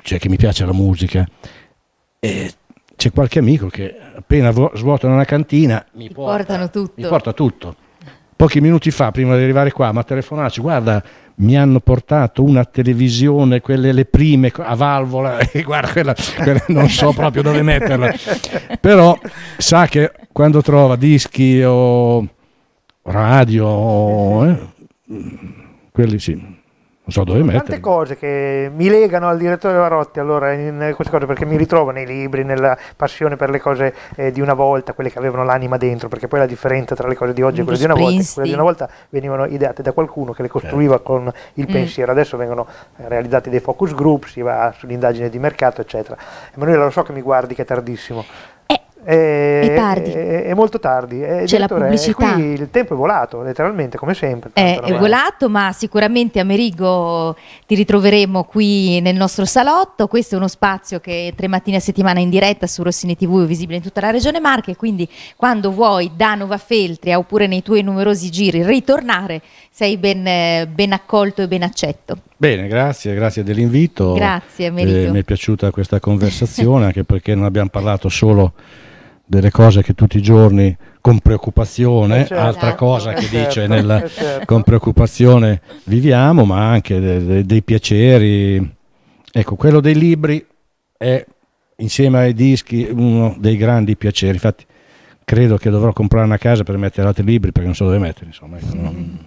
cioè che mi piace la musica, eh, c'è qualche amico che appena svuotano una cantina mi, mi porta, portano tutto. Mi porta tutto. Pochi minuti fa, prima di arrivare qua, mi ha telefonato, guarda, mi hanno portato una televisione, quelle le prime a valvola, *laughs* e eh, guarda, quella, quella non so proprio dove metterla, però sa che quando trova dischi o radio, eh, quelli sì non so dove mettere. Tante cose che mi legano al direttore Varotti allora in queste cose perché mi ritrovo nei libri, nella passione per le cose eh, di una volta, quelle che avevano l'anima dentro, perché poi la differenza tra le cose di oggi e quelle di una volta, quelle di una volta venivano ideate da qualcuno che le certo. costruiva certo. con il mm. pensiero, adesso vengono eh, realizzati dei focus group, si va sull'indagine di mercato, eccetera. Emanuele lo so che mi guardi che è tardissimo. È, tardi. È, è, molto tardi. Eh, C'è la eh, pubblicità. Qui il tempo è volato, letteralmente, come sempre. È, è volato, ma sicuramente Amerigo ti ritroveremo qui nel nostro salotto. Questo è uno spazio che tre mattine a settimana in diretta su Rossini TV è visibile in tutta la regione Marche, quindi quando vuoi da Nova Feltria oppure nei tuoi numerosi giri ritornare, sei ben, ben accolto e ben accetto. Bene, grazie, grazie dell'invito. Grazie, Eh, mi è piaciuta questa conversazione *laughs* anche perché non abbiamo parlato solo delle cose che tutti i giorni con preoccupazione, eh, certo, altra cosa che eh, certo, dice nel, eh, certo. con preoccupazione viviamo, ma anche de, de, dei piaceri. Ecco, quello dei libri è insieme ai dischi uno dei grandi piaceri. Infatti credo che dovrò comprare una casa per mettere altri libri perché non so dove metterli, insomma. Ecco, non...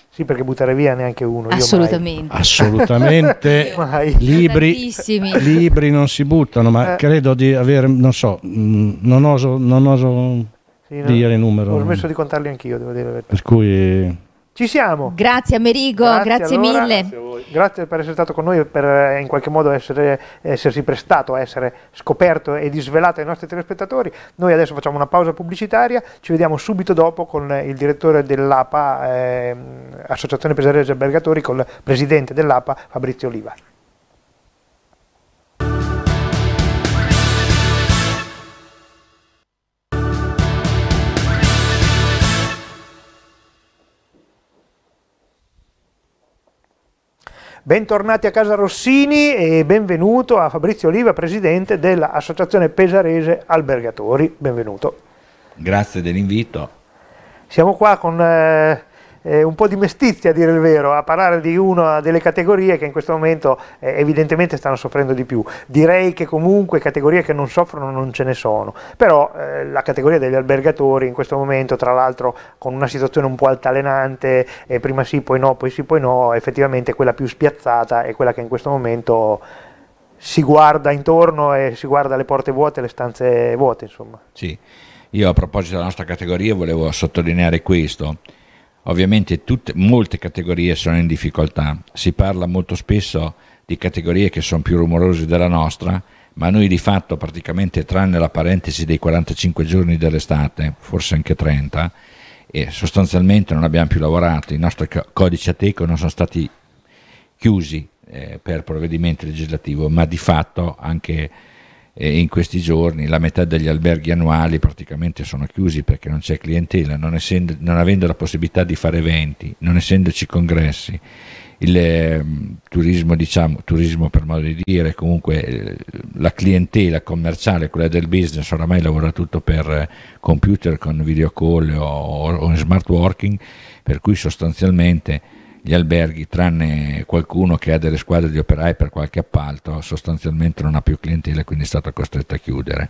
*laughs* Sì, perché buttare via neanche uno. Assolutamente. Mai. Assolutamente. *laughs* libri, libri, non si buttano, ma eh. credo di avere, non so, mm, non oso, non oso sì, dire il numero. Ho smesso di contarli anch'io, devo dire. Per cui ci siamo. Grazie Amerigo, grazie, grazie allora. mille. Grazie, grazie, per essere stato con noi e per eh, in qualche modo essere, essersi prestato a essere scoperto e disvelato ai nostri telespettatori. Noi adesso facciamo una pausa pubblicitaria, ci vediamo subito dopo con il direttore dell'APA, eh, Associazione Pesarese Albergatori, con il presidente dell'APA Fabrizio Oliva. Bentornati a Casa Rossini e benvenuto a Fabrizio Oliva, presidente dell'Associazione Pesarese Albergatori. Benvenuto. Grazie dell'invito. Siamo qua con eh, eh, un po' di mestizia a dire il vero, a parlare di una delle categorie che in questo momento eh, evidentemente stanno soffrendo di più. Direi che comunque categorie che non soffrono non ce ne sono, però eh, la categoria degli albergatori in questo momento, tra l'altro con una situazione un po' altalenante, eh, prima sì, poi no, poi sì, poi no, effettivamente è quella più spiazzata è quella che in questo momento si guarda intorno e si guarda le porte vuote le stanze vuote, insomma. Sì. Io a proposito della nostra categoria volevo sottolineare questo. Ovviamente tutte, molte categorie sono in difficoltà, si parla molto spesso di categorie che sono più rumorose della nostra, ma noi di fatto praticamente tranne la parentesi dei 45 giorni dell'estate, forse anche 30, e sostanzialmente non abbiamo più lavorato, i nostri codici ateco non sono stati chiusi eh, per provvedimento legislativo, ma di fatto anche e in questi giorni la metà degli alberghi annuali praticamente sono chiusi perché non c'è clientela, non, essendo, non avendo la possibilità di fare eventi, non essendoci congressi, il eh, turismo, diciamo, turismo per modo di dire, comunque eh, la clientela commerciale, quella del business, oramai lavora tutto per eh, computer con video call o, o, o smart working, per cui sostanzialmente gli alberghi, tranne qualcuno che ha delle squadre di operai per qualche appalto, sostanzialmente non ha più clientela, e quindi è stato costretto a chiudere.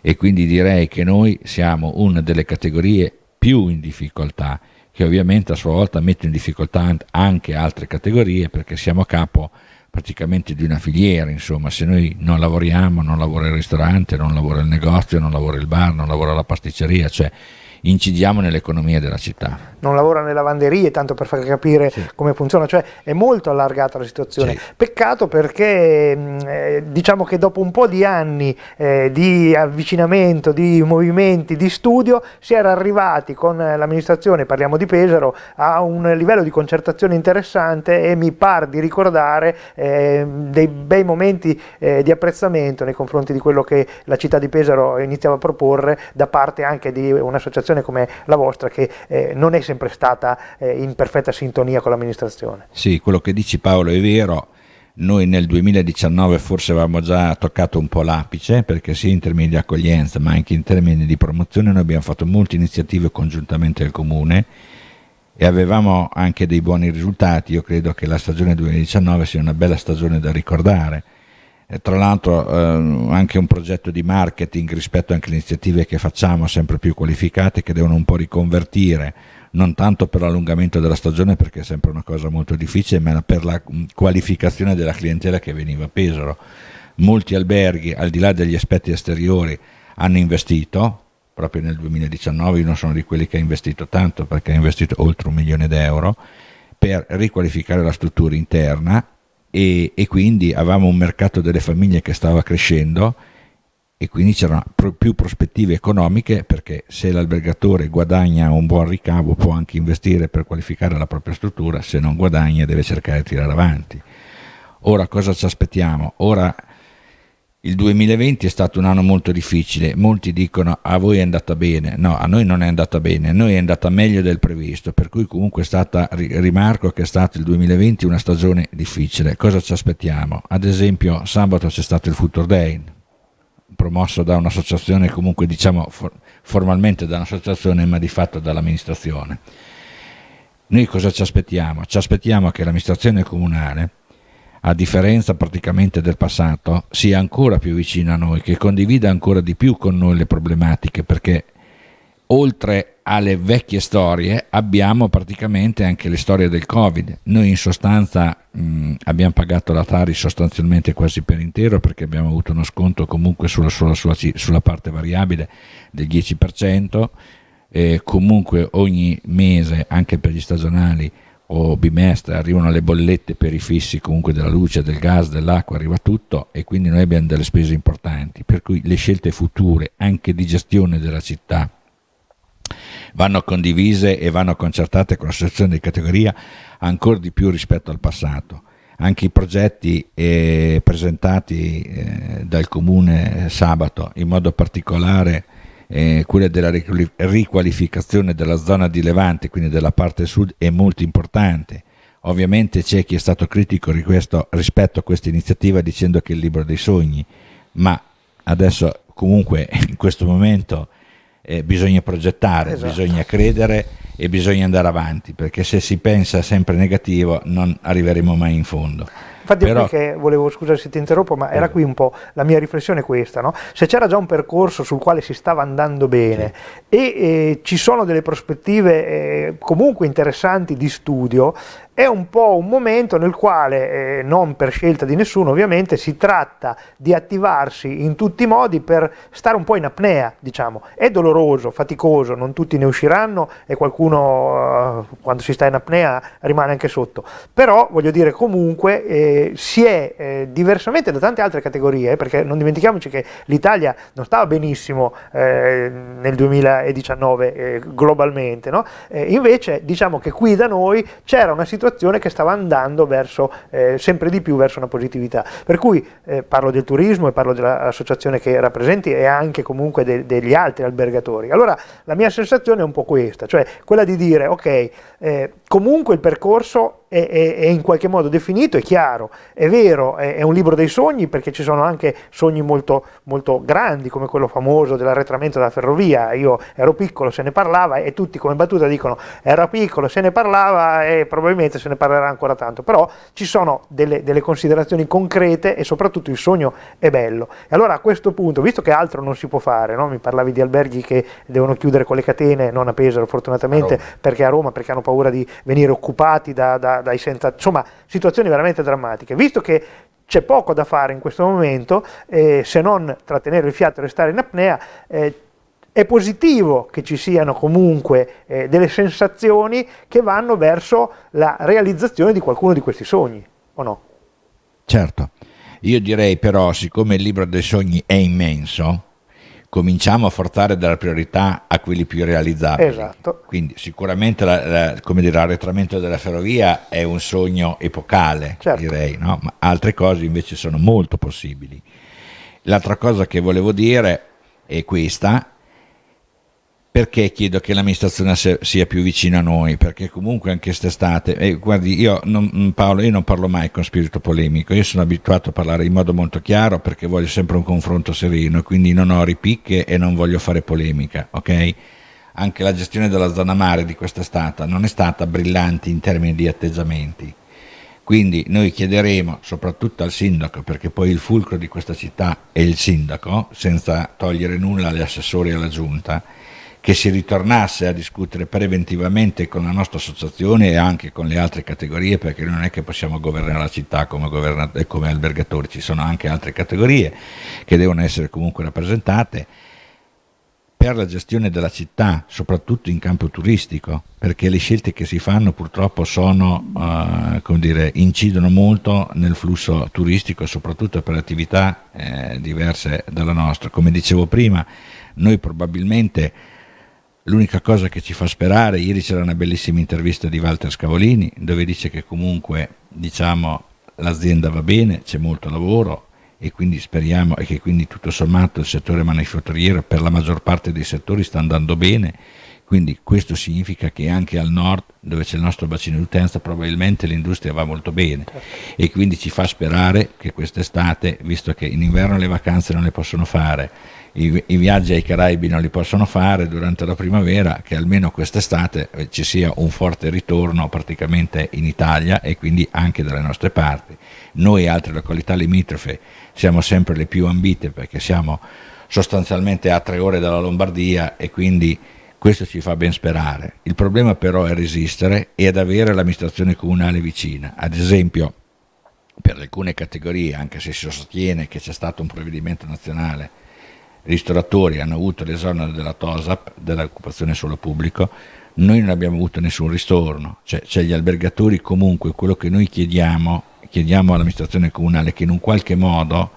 E quindi direi che noi siamo una delle categorie più in difficoltà, che ovviamente a sua volta mette in difficoltà anche altre categorie, perché siamo a capo praticamente di una filiera, insomma, se noi non lavoriamo, non lavora il ristorante, non lavora il negozio, non lavora il bar, non lavora la pasticceria, cioè incidiamo nell'economia della città. Non lavora nelle lavanderie, tanto per far capire sì. come funziona, cioè è molto allargata la situazione. Sì. Peccato perché eh, diciamo che dopo un po' di anni eh, di avvicinamento, di movimenti, di studio, si era arrivati con l'amministrazione, parliamo di Pesaro, a un livello di concertazione interessante e mi par di ricordare eh, dei bei momenti eh, di apprezzamento nei confronti di quello che la città di Pesaro iniziava a proporre da parte anche di un'associazione associazione come la vostra che eh, non è sempre stata eh, in perfetta sintonia con l'amministrazione. Sì, quello che dici Paolo è vero. Noi nel 2019 forse avevamo già toccato un po' l'apice perché sia in termini di accoglienza ma anche in termini di promozione noi abbiamo fatto molte iniziative congiuntamente al comune e avevamo anche dei buoni risultati. Io credo che la stagione 2019 sia una bella stagione da ricordare e tra l'altro ehm, anche un progetto di marketing rispetto anche alle iniziative che facciamo sempre più qualificate che devono un po' riconvertire non tanto per l'allungamento della stagione perché è sempre una cosa molto difficile ma per la mm, qualificazione della clientela che veniva a Pesaro molti alberghi al di là degli aspetti esteriori hanno investito proprio nel 2019 io non sono di quelli che ha investito tanto perché ha investito oltre un milione d'euro per riqualificare la struttura interna e, e quindi avevamo un mercato delle famiglie che stava crescendo e quindi c'erano più prospettive economiche perché se l'albergatore guadagna un buon ricavo può anche investire per qualificare la propria struttura, se non guadagna deve cercare di tirare avanti. Ora cosa ci aspettiamo? Ora il 2020 è stato un anno molto difficile, molti dicono a voi è andata bene, no, a noi non è andata bene, a noi è andata meglio del previsto, per cui comunque è stata, rimarco che è stato il 2020 una stagione difficile, cosa ci aspettiamo? Ad esempio sabato c'è stato il Future Day, promosso da un'associazione, comunque diciamo for- formalmente da un'associazione ma di fatto dall'amministrazione. Noi cosa ci aspettiamo? Ci aspettiamo che l'amministrazione comunale a differenza praticamente del passato, sia ancora più vicina a noi, che condivida ancora di più con noi le problematiche, perché oltre alle vecchie storie abbiamo praticamente anche le storie del Covid. Noi in sostanza mh, abbiamo pagato la Tari sostanzialmente quasi per intero perché abbiamo avuto uno sconto comunque sulla, sulla, sulla, sulla parte variabile del 10%. Eh, comunque ogni mese anche per gli stagionali o bimestre arrivano le bollette per i fissi comunque della luce, del gas, dell'acqua, arriva tutto e quindi noi abbiamo delle spese importanti, per cui le scelte future anche di gestione della città vanno condivise e vanno concertate con l'associazione di categoria ancora di più rispetto al passato. Anche i progetti eh, presentati eh, dal comune sabato, in modo particolare eh, quella della riqualificazione della zona di Levante, quindi della parte sud, è molto importante. Ovviamente c'è chi è stato critico rispetto a questa iniziativa dicendo che è il libro dei sogni, ma adesso comunque *laughs* in questo momento eh, bisogna progettare, esatto. bisogna credere e bisogna andare avanti, perché se si pensa sempre negativo non arriveremo mai in fondo. Infatti Però... è qui che volevo, scusare se ti interrompo, ma era eh. qui un po' la mia riflessione questa, no? Se c'era già un percorso sul quale si stava andando bene sì. e eh, ci sono delle prospettive eh, comunque interessanti di studio, è un po' un momento nel quale, eh, non per scelta di nessuno ovviamente, si tratta di attivarsi in tutti i modi per stare un po' in apnea, diciamo. È doloroso, faticoso, non tutti ne usciranno e qualcuno eh, quando si sta in apnea rimane anche sotto. Però, voglio dire, comunque eh, si è eh, diversamente da tante altre categorie, eh, perché non dimentichiamoci che l'Italia non stava benissimo eh, nel 2019 globalmente, no? invece diciamo che qui da noi c'era una situazione situazione che stava andando verso, eh, sempre di più verso una positività. Per cui eh, parlo del turismo e parlo dell'associazione che rappresenti e anche comunque de degli altri albergatori. Allora la mia sensazione è un po' questa, cioè quella di dire ok, eh, comunque il percorso è, è, è in qualche modo definito, è chiaro, è vero, è, è, un libro dei sogni perché ci sono anche sogni molto, molto grandi come quello famoso dell'arretramento della ferrovia, io ero piccolo, se ne parlava e tutti come battuta dicono era piccolo, se ne parlava e probabilmente se ne parlerà ancora tanto, però ci sono delle, delle considerazioni concrete e soprattutto il sogno è bello. E allora a questo punto, visto che altro non si può fare, no? mi parlavi di alberghi che devono chiudere con le catene, non a Pesaro fortunatamente, a perché a Roma, perché hanno paura di venire occupati da, da dai senza... insomma situazioni veramente drammatiche. Visto che c'è poco da fare in questo momento, eh, se non trattenere il fiato e restare in apnea, eh, è positivo che ci siano comunque eh, delle sensazioni che vanno verso la realizzazione di qualcuno di questi sogni, o no? Certo, io direi però, siccome il libro dei sogni è immenso, cominciamo a forzare dalla priorità a quelli più realizzabili. Esatto. Quindi sicuramente la, la, dire, l'arretramento della ferrovia è un sogno epocale, certo. direi, no? ma altre cose invece sono molto possibili. L'altra cosa che volevo dire è questa, perché chiedo che l'amministrazione sia più vicina a noi? Perché comunque anche quest'estate, eh, guardi, io non, mm, Paolo, io non parlo mai con spirito polemico, io sono abituato a parlare in modo molto chiaro perché voglio sempre un confronto sereno, quindi non ho ripicche e non voglio fare polemica, ok? Anche la gestione della zona mare di quest'estate non è stata brillante in termini di atteggiamenti. Quindi noi chiederemo soprattutto al sindaco, perché poi il fulcro di questa città è il sindaco, senza togliere nulla agli assessori e alla giunta, che si ritornasse a discutere preventivamente con la nostra associazione e anche con le altre categorie, perché non è che possiamo governare la città come, eh, come albergatori, ci sono anche altre categorie che devono essere comunque rappresentate per la gestione della città, soprattutto in campo turistico, perché le scelte che si fanno purtroppo sono, eh, come dire, incidono molto nel flusso turistico, soprattutto per attività eh, diverse dalla nostra. Come dicevo prima, noi probabilmente L'unica cosa che ci fa sperare, ieri c'era una bellissima intervista di Walter Scavolini dove dice che comunque diciamo, l'azienda va bene, c'è molto lavoro e quindi speriamo e che quindi tutto sommato il settore manifatturiero per la maggior parte dei settori sta andando bene, quindi questo significa che anche al nord dove c'è il nostro bacino di utenza, probabilmente l'industria va molto bene e quindi ci fa sperare che quest'estate, visto che in inverno le vacanze non le possono fare, i, i, viaggi ai Caraibi non li possono fare durante la primavera, che almeno quest'estate eh, ci sia un forte ritorno praticamente in Italia e quindi anche dalle nostre parti. Noi altre località limitrofe siamo sempre le più ambite perché siamo sostanzialmente a tre ore dalla Lombardia e quindi questo ci fa ben sperare. Il problema però è resistere e ad avere l'amministrazione comunale vicina. Ad esempio, per alcune categorie, anche se si sostiene che c'è stato un provvedimento nazionale ristoratori hanno avuto l'esonero della TOSAP, dell'occupazione solo pubblico, noi non abbiamo avuto nessun ristorno, cioè, cioè gli albergatori comunque quello che noi chiediamo, chiediamo all'amministrazione comunale che in un qualche modo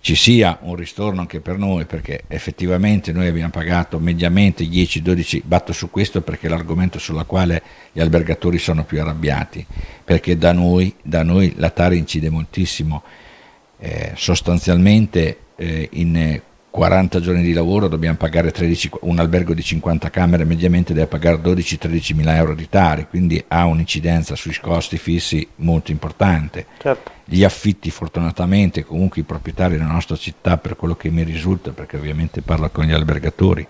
ci sia un ristorno anche per noi perché effettivamente noi abbiamo pagato mediamente 10-12, batto su questo perché è l'argomento sulla quale gli albergatori sono più arrabbiati, perché da noi, da noi la TARI incide moltissimo, eh, sostanzialmente eh, in, 40 giorni di lavoro dobbiamo pagare 13, un albergo di 50 camere mediamente deve pagare 12-13 mila euro di tari, quindi ha un'incidenza sui costi fissi molto importante. Certo. Gli affitti fortunatamente comunque i proprietari della nostra città per quello che mi risulta, perché ovviamente parlo con gli albergatori,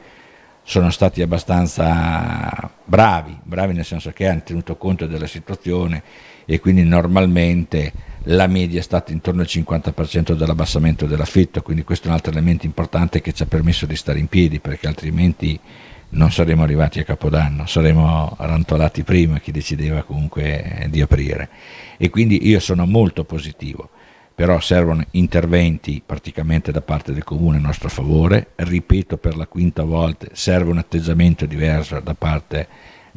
sono stati abbastanza bravi, bravi nel senso che hanno tenuto conto della situazione e quindi normalmente la media è stata intorno al 50% dell'abbassamento dell'affitto, quindi questo è un altro elemento importante che ci ha permesso di stare in piedi perché altrimenti non saremmo arrivati a Capodanno, saremmo rantolati prima chi decideva comunque eh, di aprire. E quindi io sono molto positivo, però servono interventi praticamente da parte del Comune a nostro favore, ripeto per la quinta volta, serve un atteggiamento diverso da parte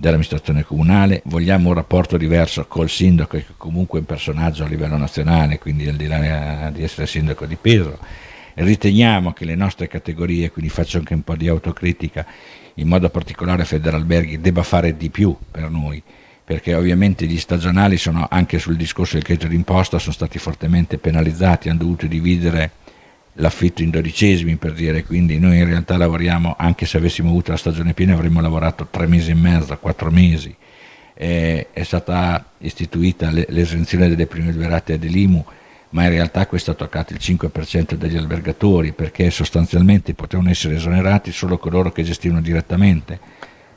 dell'amministrazione comunale, vogliamo un rapporto diverso col sindaco che comunque è un personaggio a livello nazionale, quindi al di là eh, di essere sindaco di Pesaro, riteniamo che le nostre categorie, quindi faccio anche un po' di autocritica, in modo particolare Federalberghi debba fare di più per noi, perché ovviamente gli stagionali sono anche sul discorso del credito d'imposta sono stati fortemente penalizzati, hanno dovuto dividere l'affitto in dodicesimi per dire, quindi noi in realtà lavoriamo, anche se avessimo avuto la stagione piena avremmo lavorato tre mesi e mezzo, quattro mesi, eh, è stata istituita l'esenzione delle prime due rate dell'IMU, ma in realtà questo ha toccato il 5% degli albergatori perché sostanzialmente potevano essere esonerati solo coloro che gestivano direttamente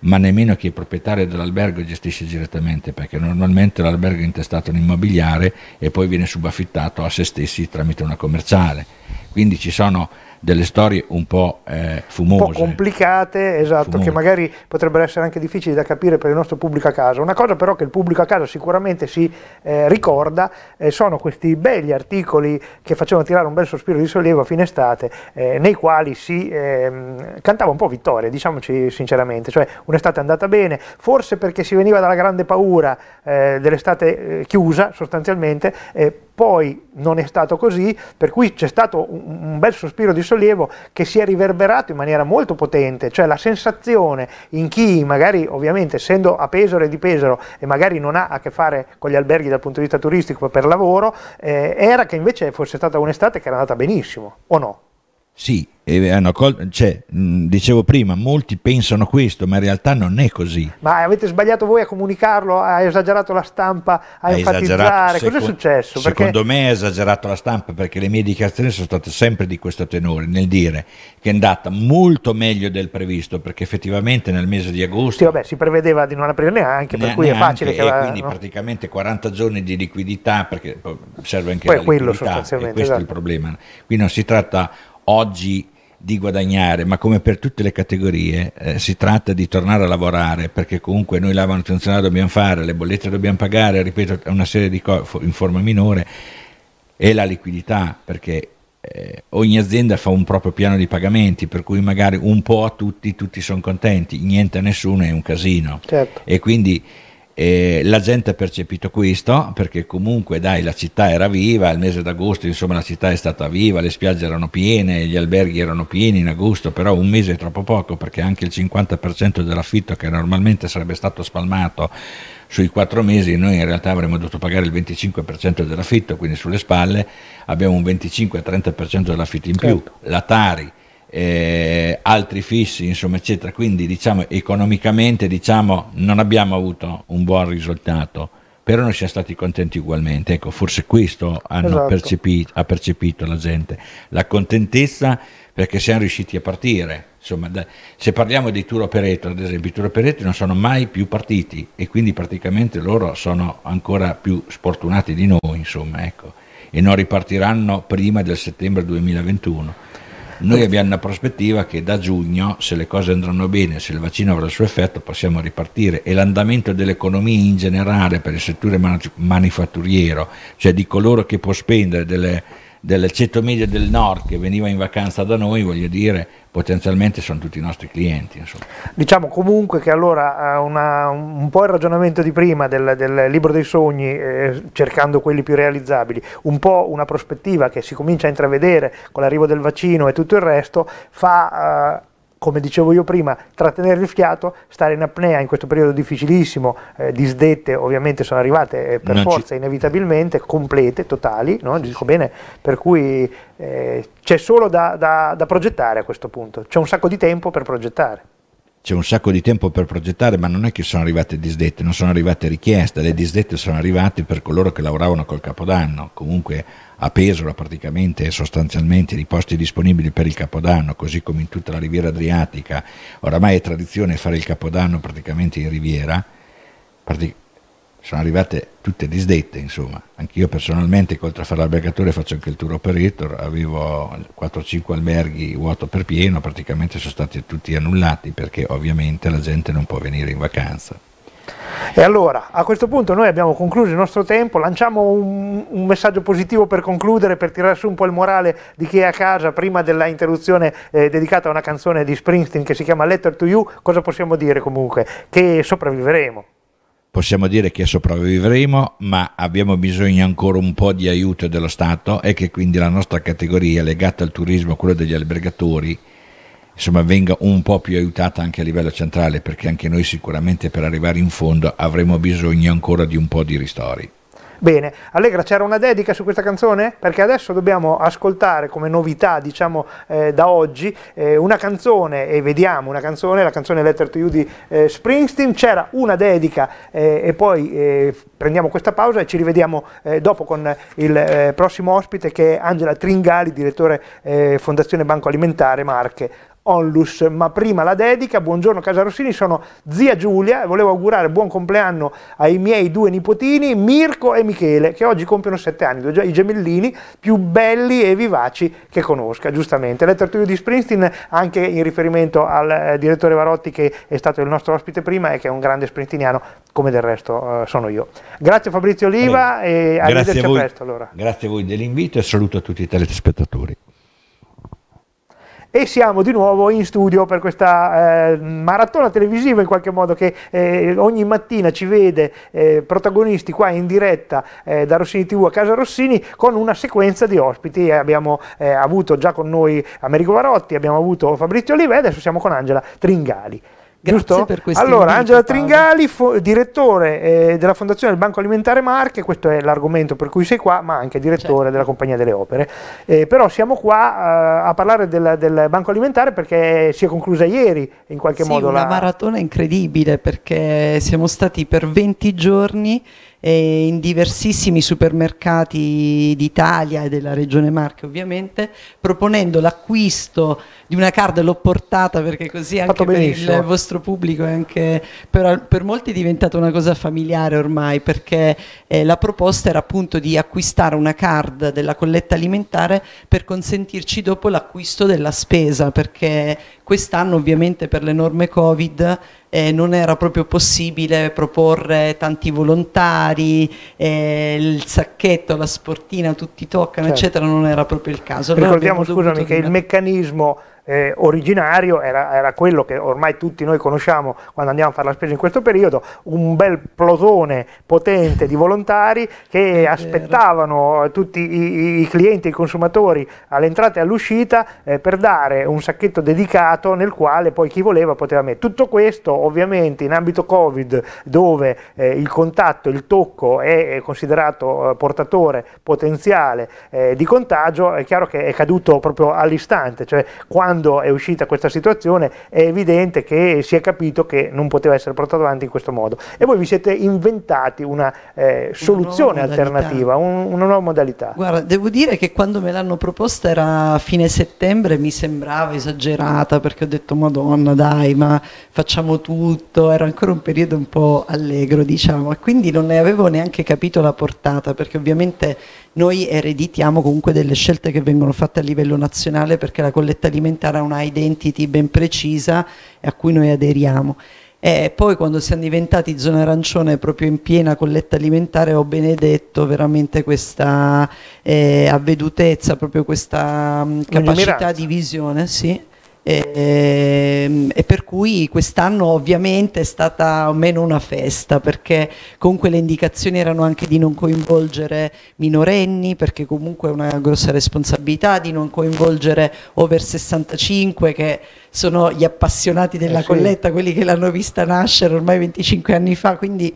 ma nemmeno chi è proprietario dell'albergo gestisce direttamente, perché normalmente l'albergo è intestato immobiliare e poi viene subaffittato a se stessi tramite una commerciale. Quindi ci sono delle storie un po' eh, fumose. Un po' complicate, esatto, fumose. che magari potrebbero essere anche difficili da capire per il nostro pubblico a casa. Una cosa però che il pubblico a casa sicuramente si eh, ricorda eh, sono questi belli articoli che facevano tirare un bel sospiro di sollievo a fine estate, eh, nei quali si ehm, cantava un po' vittoria, diciamoci sinceramente, cioè un'estate è andata bene, forse perché si veniva dalla grande paura eh, dell'estate eh, chiusa sostanzialmente, poi non è stato così, per cui c'è stato un, bel sospiro di sollievo che si è riverberato in maniera molto potente, cioè la sensazione in chi magari ovviamente essendo a Pesaro e di Pesaro e magari non ha a che fare con gli alberghi dal punto di vista turistico per lavoro, eh, era che invece fosse stata un'estate che era andata benissimo, o no? Sì, col- cioè, dicevo prima, molti pensano questo, ma in realtà non è così. Ma avete sbagliato voi a comunicarlo, ha esagerato la stampa, a ha enfatizzare, cosa è successo? Secondo perché... me ha esagerato la stampa perché le mie dichiarazioni sono state sempre di questo tenore, nel dire che è andata molto meglio del previsto, perché effettivamente nel mese di agosto... Sì, vabbè, si prevedeva di non aprire neanche, per ne- cui neanche, è facile che... E la, quindi no? praticamente 40 giorni di liquidità, perché serve anche Poi la quello sostanzialmente, e questo esatto. è il esatto. problema. Qui non si tratta oggi di guadagnare, ma come per tutte le categorie eh, si tratta di tornare a lavorare perché comunque noi la manutenzione la dobbiamo fare, le bollette dobbiamo pagare, ripeto, una serie di cose in forma minore e la liquidità perché eh, ogni azienda fa un proprio piano di pagamenti per cui magari un po' a tutti, tutti sono contenti, niente a nessuno è un casino certo. e quindi e la gente ha percepito questo perché comunque dai la città era viva, il mese d'agosto insomma la città è stata viva, le spiagge erano piene, gli alberghi erano pieni in agosto, però un mese è troppo poco perché anche il 50% dell'affitto che normalmente sarebbe stato spalmato sui quattro mesi noi in realtà avremmo dovuto pagare il 25% dell'affitto, quindi sulle spalle abbiamo un 25-30% dell'affitto in più. Certo. La Tari eh, altri fissi, insomma, eccetera. Quindi, diciamo, economicamente, diciamo, non abbiamo avuto un buon risultato, però non siamo stati contenti ugualmente. Ecco, forse questo esatto. percepito, ha percepito la gente, la contentezza perché siamo riusciti a partire. Insomma, da, se parliamo dei tour operator, ad esempio, i tour operator non sono mai più partiti e quindi praticamente loro sono ancora più sfortunati di noi, insomma, ecco, e non ripartiranno prima del settembre 2021 noi abbiamo una prospettiva che da giugno, se le cose andranno bene, se il vaccino avrà il suo effetto, possiamo ripartire e l'andamento dell'economia in generale per il settore manifatturiero, cioè di coloro che può spendere delle del ceto medio del nord che veniva in vacanza da noi, voglio dire, potenzialmente sono tutti i nostri clienti. Insomma. Diciamo comunque che allora eh, una, un po' il ragionamento di prima del, del libro dei sogni, eh, cercando quelli più realizzabili, un po' una prospettiva che si comincia a intravedere con l'arrivo del vaccino e tutto il resto, fa... Eh, come dicevo io prima, trattenere il fiato, stare in apnea in questo periodo difficilissimo, eh, disdette ovviamente sono arrivate eh, per non forza, ci... inevitabilmente, complete, totali, no? dico bene, per cui eh, c'è solo da, da, da progettare a questo punto, c'è un sacco di tempo per progettare c'è un sacco di tempo per progettare, ma non è che sono arrivate disdette, non sono arrivate richieste, le disdette sono arrivate per coloro che lavoravano col capodanno, comunque a Pesora praticamente e sostanzialmente di posti disponibili per il Capodanno, così come in tutta la riviera adriatica, oramai è tradizione fare il Capodanno praticamente in riviera, Partic- sono arrivate tutte disdette, insomma. Anch'io personalmente, oltre a fare l'albergatore, faccio anche il tour operator, avevo 4-5 alberghi vuoto per pieno, praticamente sono stati tutti annullati perché ovviamente la gente non può venire in vacanza. E allora, a questo punto noi abbiamo concluso il nostro tempo, lanciamo un, un, messaggio positivo per concludere, per tirare su un po' il morale di chi è a casa prima della interruzione eh, dedicata a una canzone di Springsteen che si chiama Letter to You, cosa possiamo dire comunque? Che sopravviveremo. Possiamo dire che sopravviveremo, ma abbiamo bisogno ancora un po' di aiuto dello Stato e che quindi la nostra categoria legata al turismo, quella degli albergatori, insomma, venga un po' più aiutata anche a livello centrale, perché anche noi sicuramente per arrivare in fondo avremo bisogno ancora di un po' di ristori. Bene, Allegra c'era una dedica su questa canzone? Perché adesso dobbiamo ascoltare come novità, diciamo, eh, da oggi, eh, una canzone, e vediamo una canzone, la canzone Letter to You di eh, Springsteen, c'era una dedica eh, e poi eh, prendiamo questa pausa e ci rivediamo eh, dopo con il prossimo ospite che è Angela Tringali, direttore Fondazione Banco Alimentare Marche onlus, ma prima la dedica, buongiorno Casa Rossini, sono zia Giulia e volevo augurare buon compleanno ai miei due nipotini Mirko e Michele che oggi compiono sette anni, i gemellini più belli e vivaci che conosca, giustamente. Letter to you di Springsteen anche in riferimento al eh, direttore Varotti che è stato il nostro ospite prima e che è un grande sprintiniano come del resto eh, sono io. Grazie Fabrizio Oliva allora, e arrivederci a, a presto allora. Grazie a voi dell'invito e saluto a tutti i telespettatori e siamo di nuovo in studio per questa eh, maratona televisiva in qualche modo che eh, ogni mattina ci vede eh, protagonisti qua in diretta eh, da Rossini TV a Casa Rossini con una sequenza di ospiti abbiamo eh, avuto già con noi Amerigo Varotti, abbiamo avuto Fabrizio Olive e adesso siamo con Angela Tringali. Grazie Giusto? per questo. Allora, Angela Tringali, fo- direttore eh, della Fondazione del Banco Alimentare Marche, questo è l'argomento per cui sei qua, ma anche direttore certo. della Compagnia delle Opere. Eh, però siamo qua eh, a parlare del, del, Banco Alimentare perché si è conclusa ieri in qualche sì, modo. È una la... maratona incredibile perché siamo stati per 20 giorni eh, in diversissimi supermercati d'Italia e della regione Marche ovviamente, proponendo l'acquisto di una card l'ho portata perché così anche per il vostro pubblico e per, per, molti è diventata una cosa familiare ormai perché eh, la proposta era appunto di acquistare una card della colletta alimentare per consentirci dopo l'acquisto della spesa perché Quest'anno ovviamente per le norme Covid eh, non era proprio possibile proporre tanti volontari, eh, il sacchetto, la sportina, tutti toccano, certo. eccetera, non era proprio il caso. Ricordiamo, scusami, che il meccanismo eh, originario era, era, quello che ormai tutti noi conosciamo quando andiamo a fare la spesa in questo periodo, un bel plotone potente di volontari che aspettavano tutti i, i, clienti, i consumatori all'entrata e all'uscita eh, per dare un sacchetto dedicato nel quale poi chi voleva poteva mettere. Tutto questo ovviamente in ambito Covid dove eh, il contatto, il tocco è considerato eh, portatore potenziale eh, di contagio, è chiaro che è caduto proprio all'istante, cioè quando quando è uscita questa situazione è evidente che si è capito che non poteva essere portato avanti in questo modo e voi vi siete inventati una eh, soluzione una alternativa, un, una nuova modalità. Guarda, devo dire che quando me l'hanno proposta era a fine settembre, mi sembrava esagerata perché ho detto madonna dai ma facciamo tutto, era ancora un periodo un po' allegro diciamo e quindi non ne avevo neanche capito la portata perché ovviamente noi ereditiamo comunque delle scelte che vengono fatte a livello nazionale perché la colletta alimentare ha una identity ben precisa a cui noi aderiamo. E poi quando siamo diventati zona arancione proprio in piena colletta alimentare ho benedetto veramente questa eh, avvedutezza, proprio questa mh, mm, capacità di visione. Sì e, ehm, e per cui quest'anno ovviamente è stata meno una festa perché comunque le indicazioni erano anche di non coinvolgere minorenni perché comunque è una grossa responsabilità di non coinvolgere over 65 che sono gli appassionati della eh colletta, quelli che l'hanno vista nascere ormai 25 anni fa, quindi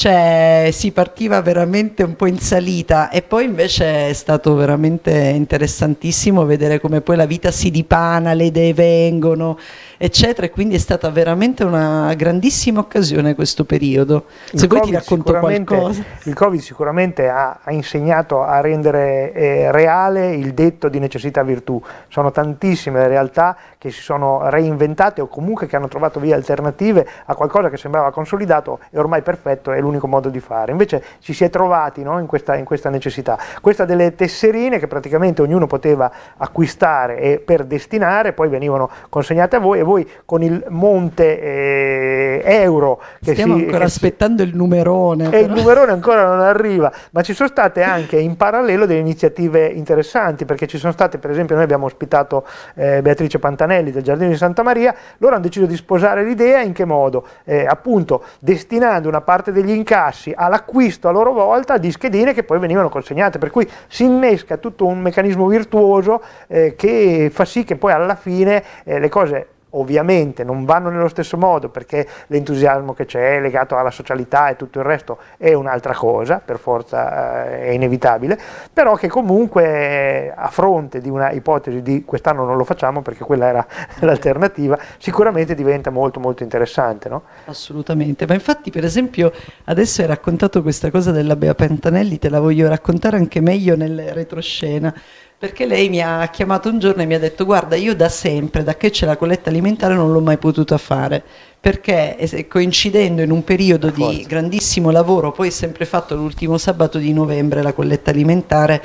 cioè si partiva veramente un po' in salita e poi invece è stato veramente interessantissimo vedere come poi la vita si dipana, le idee vengono, eccetera, e quindi è stata veramente una grandissima occasione questo periodo. Se vuoi ti racconto qualcosa. Il Covid sicuramente ha, ha insegnato a rendere eh, reale il detto di necessità virtù, sono tantissime realtà che si sono reinventate o comunque che hanno trovato vie alternative a qualcosa che sembrava consolidato e ormai perfetto è l'unico modo di fare, invece ci si è trovati no, in, questa, in questa necessità. Questa delle tesserine che praticamente ognuno poteva acquistare e per destinare, poi venivano consegnate a voi e voi voi con il monte eh, euro che stiamo si, ancora che aspettando si, il numerone e il numerone ancora non *laughs* arriva ma ci sono state anche in parallelo delle iniziative interessanti perché ci sono state per esempio noi abbiamo ospitato eh, Beatrice Pantanelli del Giardino di Santa Maria loro hanno deciso di sposare l'idea in che modo? Eh, appunto destinando una parte degli incassi all'acquisto a loro volta di schedine che poi venivano consegnate per cui si innesca tutto un meccanismo virtuoso eh, che fa sì che poi alla fine eh, le cose ovviamente non vanno nello stesso modo perché l'entusiasmo che c'è legato alla socialità e tutto il resto è un'altra cosa, per forza eh, è inevitabile, però che comunque eh, a fronte di una ipotesi di quest'anno non lo facciamo perché quella era *laughs* l'alternativa, sicuramente diventa molto molto interessante. No? Assolutamente, ma infatti per esempio adesso hai raccontato questa cosa della Bea Pentanelli, te la voglio raccontare anche meglio nel retroscena perché lei mi ha chiamato un giorno e mi ha detto guarda io da sempre, da che c'è la colletta alimentare non l'ho mai potuta fare, perché coincidendo in un periodo di grandissimo lavoro, poi sempre fatto l'ultimo sabato di novembre la colletta alimentare,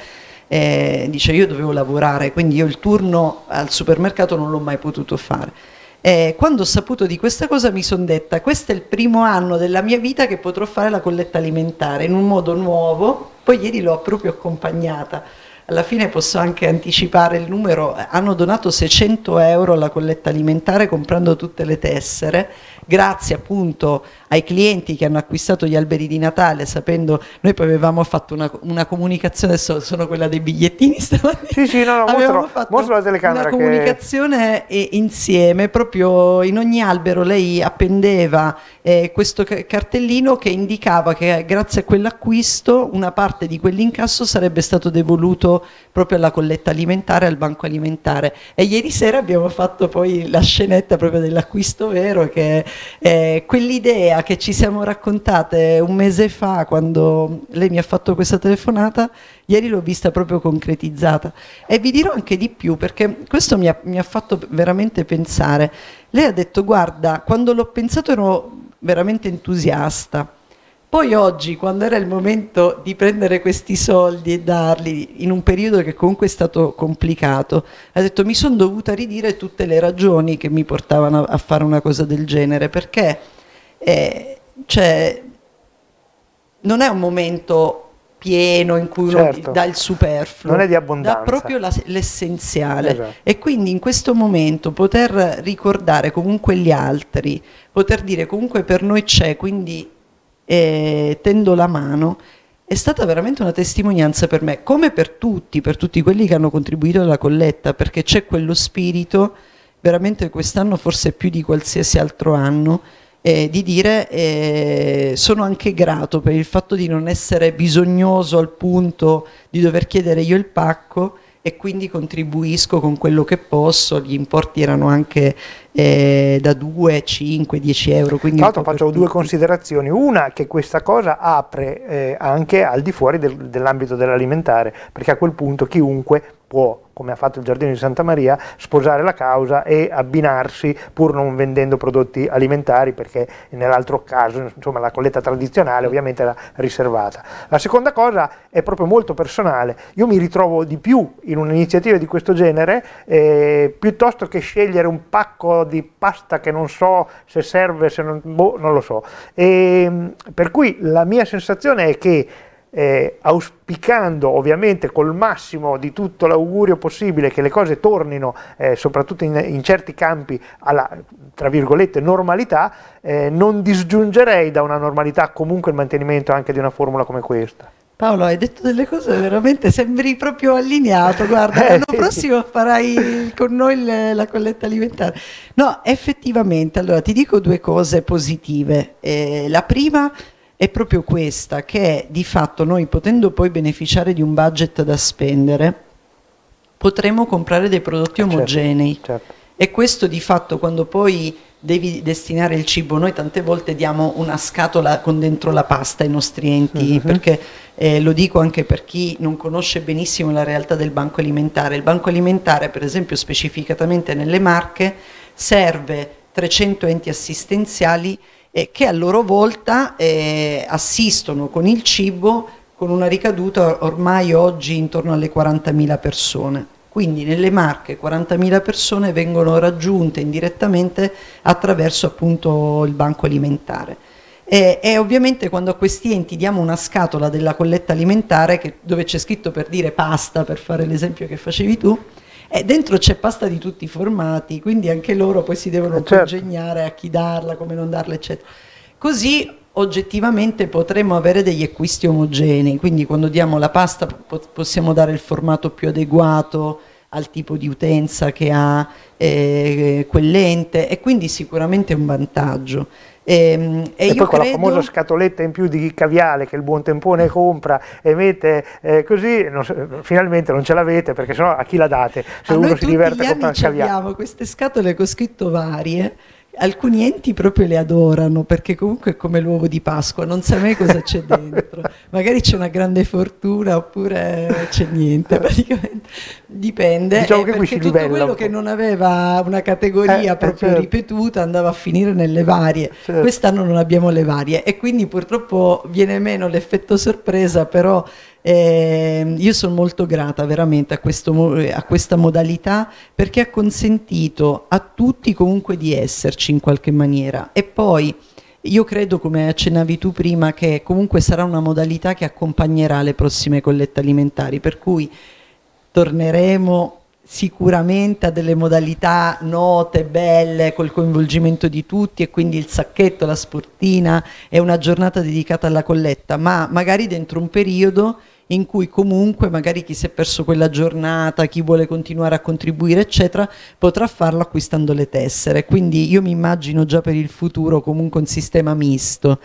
eh, dice io dovevo lavorare, quindi io il turno al supermercato non l'ho mai potuto fare. Eh, quando ho saputo di questa cosa mi sono detta, questo è il primo anno della mia vita che potrò fare la colletta alimentare in un modo nuovo, poi ieri l'ho proprio accompagnata alla fine posso anche anticipare il numero, hanno donato 600 euro alla colletta alimentare comprando tutte le tessere grazie appunto ai clienti che hanno acquistato gli alberi di Natale, sapendo, noi poi avevamo fatto una, una comunicazione, adesso sono quella dei bigliettini *laughs* stamattina. Sì, sì, no, no, mostro, mostro la telecamera. Una comunicazione che... Eh, insieme, proprio in ogni albero lei appendeva eh, questo cartellino che indicava che eh, grazie a quell'acquisto una parte di quell'incasso sarebbe stato devoluto proprio alla colletta alimentare, al banco alimentare. E ieri sera abbiamo fatto poi la scenetta proprio dell'acquisto vero che eh, quell'idea che ci siamo raccontate un mese fa quando lei mi ha fatto questa telefonata, ieri l'ho vista proprio concretizzata e vi dirò anche di più perché questo mi ha, mi ha fatto veramente pensare. Lei ha detto guarda, quando l'ho pensato ero veramente entusiasta poi oggi, quando era il momento di prendere questi soldi e darli, in un periodo che comunque è stato complicato, ha detto mi sono dovuta ridire tutte le ragioni che mi portavano a fare una cosa del genere, perché eh, cioè, non è un momento pieno in cui certo. uno dà il superfluo, non è di abbondanza. dà proprio l'essenziale. Esatto. E quindi in questo momento poter ricordare comunque gli altri, poter dire comunque per noi c'è, quindi e tendo la mano, è stata veramente una testimonianza per me, come per tutti, per tutti quelli che hanno contribuito alla colletta, perché c'è quello spirito, veramente quest'anno forse più di qualsiasi altro anno, eh, di dire eh, sono anche grato per il fatto di non essere bisognoso al punto di dover chiedere io il pacco, e quindi contribuisco con quello che posso, gli importi erano anche eh, da 2, 5, 10 euro. Tra l'altro faccio due considerazioni, una che questa cosa apre eh, anche al di fuori del, dell'ambito dell'alimentare, perché a quel punto chiunque può, come ha fatto il Giardino di Santa Maria, sposare la causa e abbinarsi pur non vendendo prodotti alimentari perché nell'altro caso insomma, la colletta tradizionale ovviamente era riservata. La seconda cosa è proprio molto personale, io mi ritrovo di più in un'iniziativa di questo genere eh, piuttosto che scegliere un pacco di pasta che non so se serve, se non, boh, non lo so. E, ehm, per cui la mia sensazione è che eh, auspicando ovviamente col massimo di tutto l'augurio possibile che le cose tornino, eh, soprattutto in, in, certi campi, alla tra virgolette normalità, eh, non disgiungerei da una normalità comunque il mantenimento anche di una formula come questa. Paolo, hai detto delle cose veramente, sembri proprio allineato, guarda, *laughs* eh, l'anno prossimo farai con noi la colletta alimentare. No, effettivamente, allora ti dico due cose positive. Eh, la prima è proprio questa, che di fatto noi potendo poi beneficiare di un budget da spendere, potremo comprare dei prodotti eh, certo, omogenei. Certo, E questo di fatto quando poi devi destinare il cibo, noi tante volte diamo una scatola con dentro la pasta ai nostri enti, uh mm-hmm. -huh. perché eh, lo dico anche per chi non conosce benissimo la realtà del banco alimentare. Il banco alimentare, per esempio specificatamente nelle Marche, serve 300 enti assistenziali eh, che a loro volta eh, assistono con il cibo con una ricaduta ormai oggi intorno alle 40.000 persone. Quindi nelle Marche 40.000 persone vengono raggiunte indirettamente attraverso appunto il banco alimentare. E, e, ovviamente quando a questi enti diamo una scatola della colletta alimentare che, dove c'è scritto per dire pasta, per fare l'esempio che facevi tu, e dentro c'è pasta di tutti i formati, quindi anche loro poi si devono eh, certo. a chi darla, come non darla, eccetera. Così oggettivamente potremmo avere degli acquisti omogenei, quindi quando diamo la pasta po possiamo dare il formato più adeguato al tipo di utenza che ha eh, quell'ente e quindi sicuramente è un vantaggio. Ehm, e, e, e poi quella credo... famosa scatoletta in più di caviale che il buon tempone compra e mette eh, così, non, finalmente non ce l'avete perché sennò a chi la date? Se a uno si diverte con il caviale. abbiamo queste scatole con scritto varie alcuni enti proprio le adorano perché comunque è come l'uovo di Pasqua, non sa mai cosa c'è *laughs* dentro, magari c'è una grande fortuna oppure c'è niente, eh. praticamente dipende. Diciamo eh, che perché tutto livella, quello che non aveva una categoria eh, eh, proprio certo. ripetuta andava a finire nelle varie, certo. quest'anno non abbiamo le varie e quindi purtroppo viene meno l'effetto sorpresa, però eh, io sono molto grata veramente a, questo, eh, a, questa modalità perché ha consentito a tutti comunque di esserci in qualche maniera e poi io credo, come accennavi tu prima, che comunque sarà una modalità che accompagnerà le prossime collette alimentari, per cui torneremo sicuramente a delle modalità note, belle, col coinvolgimento di tutti e quindi il sacchetto, la sportina è una giornata dedicata alla colletta, ma magari dentro un periodo in cui comunque magari chi si è perso quella giornata, chi vuole continuare a contribuire, eccetera, potrà farlo acquistando le tessere. Quindi io mi immagino già per il futuro comunque un sistema misto.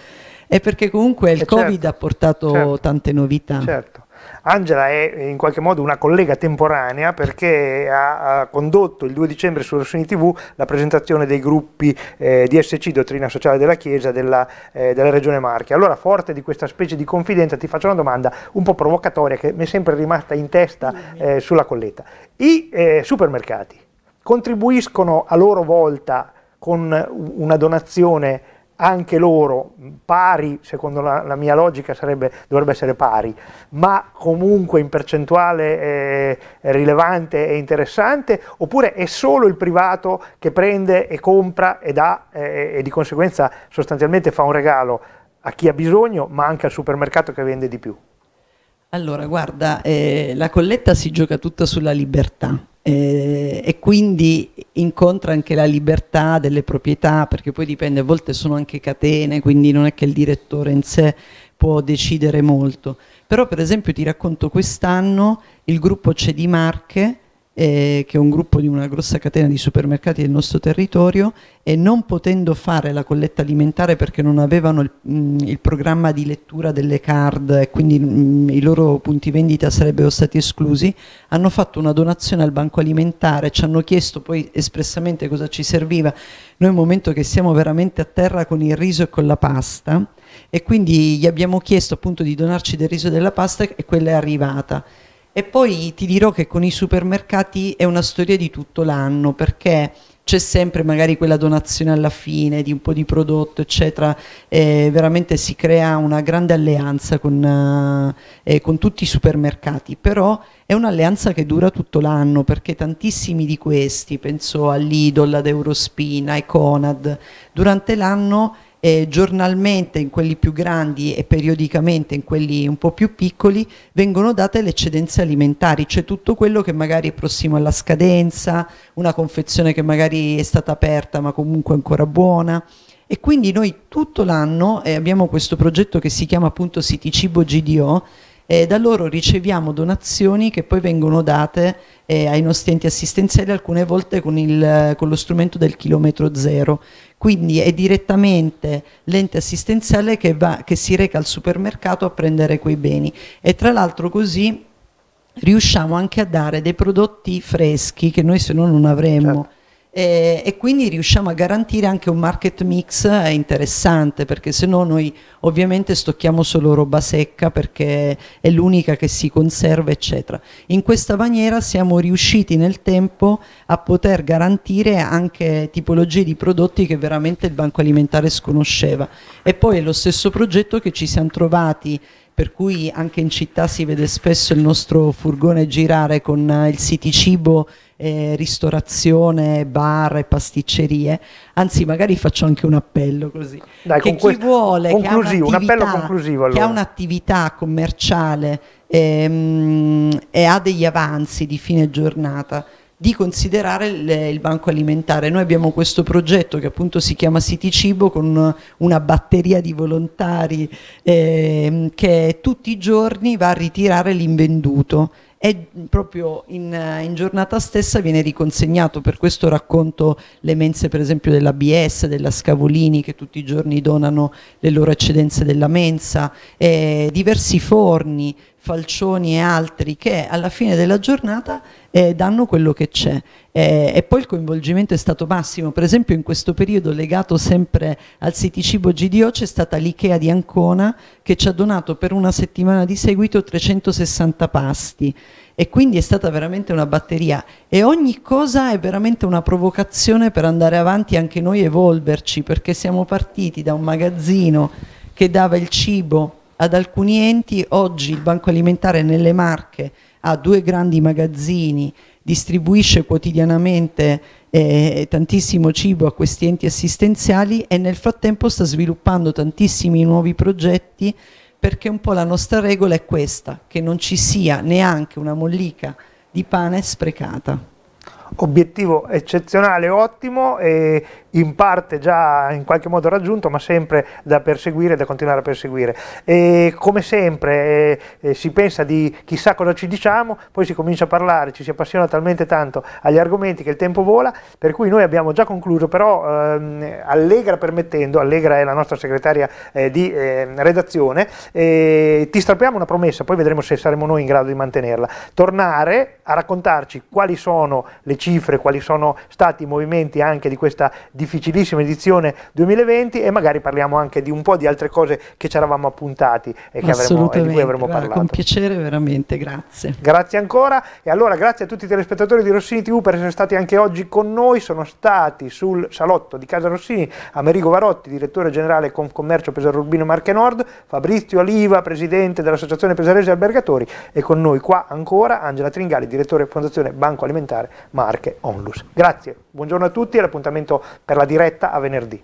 E perché comunque il eh Covid certo, ha portato certo, tante novità. Certo. Angela è eh, in qualche modo una collega temporanea perché ha, condotto il 2 dicembre su Rossini TV la presentazione dei gruppi eh, DSC, Dottrina Sociale della Chiesa, della, eh, della, Regione Marche. Allora, forte di questa specie di confidenza, ti faccio una domanda un po' provocatoria che mi è sempre rimasta in testa eh, sulla colletta. I eh, supermercati contribuiscono a loro volta con una donazione anche loro pari, secondo la, la mia logica sarebbe, dovrebbe essere pari, ma comunque in percentuale eh, rilevante e interessante, oppure è solo il privato che prende e compra e dà eh, e di conseguenza sostanzialmente fa un regalo a chi ha bisogno, ma anche al supermercato che vende di più? Allora, guarda, eh, la colletta si gioca tutta sulla libertà eh, e quindi incontra anche la libertà delle proprietà, perché poi dipende, a volte sono anche catene, quindi non è che il direttore in sé può decidere molto. Però per esempio ti racconto quest'anno il gruppo C'è di Marche eh, che è un gruppo di una grossa catena di supermercati del nostro territorio e non potendo fare la colletta alimentare perché non avevano il, mh, mm, il programma di lettura delle card e quindi mh, mm, i loro punti vendita sarebbero stati esclusi, hanno fatto una donazione al banco alimentare, ci hanno chiesto poi espressamente cosa ci serviva. Noi un momento che siamo veramente a terra con il riso e con la pasta e quindi gli abbiamo chiesto appunto di donarci del riso e della pasta e quella è arrivata. E poi ti dirò che con i supermercati è una storia di tutto l'anno perché c'è sempre magari quella donazione alla fine di un po' di prodotto, eccetera. Eh, veramente si crea una grande alleanza con, eh, con tutti i supermercati, però è un'alleanza che dura tutto l'anno perché tantissimi di questi, penso all'Idol, ad Eurospin, ai Conad, durante l'anno eh, giornalmente in quelli più grandi e periodicamente in quelli un po' più piccoli vengono date le eccedenze alimentari, cioè tutto quello che magari è prossimo alla scadenza, una confezione che magari è stata aperta ma comunque ancora buona. E quindi noi tutto l'anno eh, abbiamo questo progetto che si chiama appunto Cibo GDO, eh, da loro riceviamo donazioni che poi vengono date eh, ai nostri enti assistenziali alcune volte con, il, con lo strumento del chilometro zero. Quindi è direttamente l'ente assistenziale che, va, che si reca al supermercato a prendere quei beni e tra l'altro così riusciamo anche a dare dei prodotti freschi che noi se no non avremmo. Certo e, eh, e quindi riusciamo a garantire anche un market mix eh, interessante perché se no noi ovviamente stocchiamo solo roba secca perché è l'unica che si conserva eccetera. In questa maniera siamo riusciti nel tempo a poter garantire anche tipologie di prodotti che veramente il Banco Alimentare sconosceva e poi è lo stesso progetto che ci siamo trovati per cui anche in città si vede spesso il nostro furgone girare con eh, il siti cibo eh, ristorazione, bar e pasticcerie, anzi magari faccio anche un appello così, Dai, che chi vuole, che ha, allora. che ha un'attività commerciale ehm, e ha degli avanzi di fine giornata, di considerare il, il, banco alimentare. Noi abbiamo questo progetto che appunto si chiama City Cibo con una batteria di volontari eh, che tutti i giorni va a ritirare l'invenduto e proprio in, eh, in giornata stessa viene riconsegnato, per questo racconto le mense per esempio dell'ABS, della Scavolini che tutti i giorni donano le loro eccedenze della mensa, eh, diversi forni, Falcioni e altri che alla fine della giornata eh, danno quello che c'è eh, e poi il coinvolgimento è stato massimo per esempio in questo periodo legato sempre al Cibo GDO c'è stata l'Ikea di Ancona che ci ha donato per una settimana di seguito 360 pasti e quindi è stata veramente una batteria e ogni cosa è veramente una provocazione per andare avanti anche noi evolverci perché siamo partiti da un magazzino che dava il cibo ad alcuni enti. Oggi il Banco Alimentare nelle Marche ha due grandi magazzini, distribuisce quotidianamente eh, tantissimo cibo a questi enti assistenziali e nel frattempo sta sviluppando tantissimi nuovi progetti perché un po' la nostra regola è questa, che non ci sia neanche una mollica di pane sprecata obiettivo eccezionale, ottimo e in parte già in qualche modo raggiunto, ma sempre da perseguire da continuare a perseguire. E come sempre eh, eh, si pensa di chissà cosa ci diciamo, poi si comincia a parlare, ci si appassiona talmente tanto agli argomenti che il tempo vola, per cui noi abbiamo già concluso, però ehm, Allegra permettendo, Allegra è la nostra segretaria eh, di ehm, eh, redazione, ti strappiamo una promessa, poi vedremo se saremo noi in grado di mantenerla, tornare a raccontarci quali sono le cifre, quali sono stati i movimenti anche di questa difficilissima edizione 2020 e magari parliamo anche di un po' di altre cose che ci eravamo appuntati e, che avremo, e di cui avremo parlato. Con piacere veramente, grazie. Grazie ancora e allora grazie a tutti i telespettatori di Rossini TV per essere stati anche oggi con noi, sono stati sul salotto di Casa Rossini Amerigo Varotti, direttore generale Confcommercio Pesaro Urbino Marche Nord, Fabrizio Aliva, presidente dell'Associazione Pesarese Albergatori e con noi qua ancora Angela Tringali, direttore Fondazione Banco Alimentare Mare. Marche Onlus. Grazie, buongiorno a tutti e l'appuntamento per la diretta a venerdì.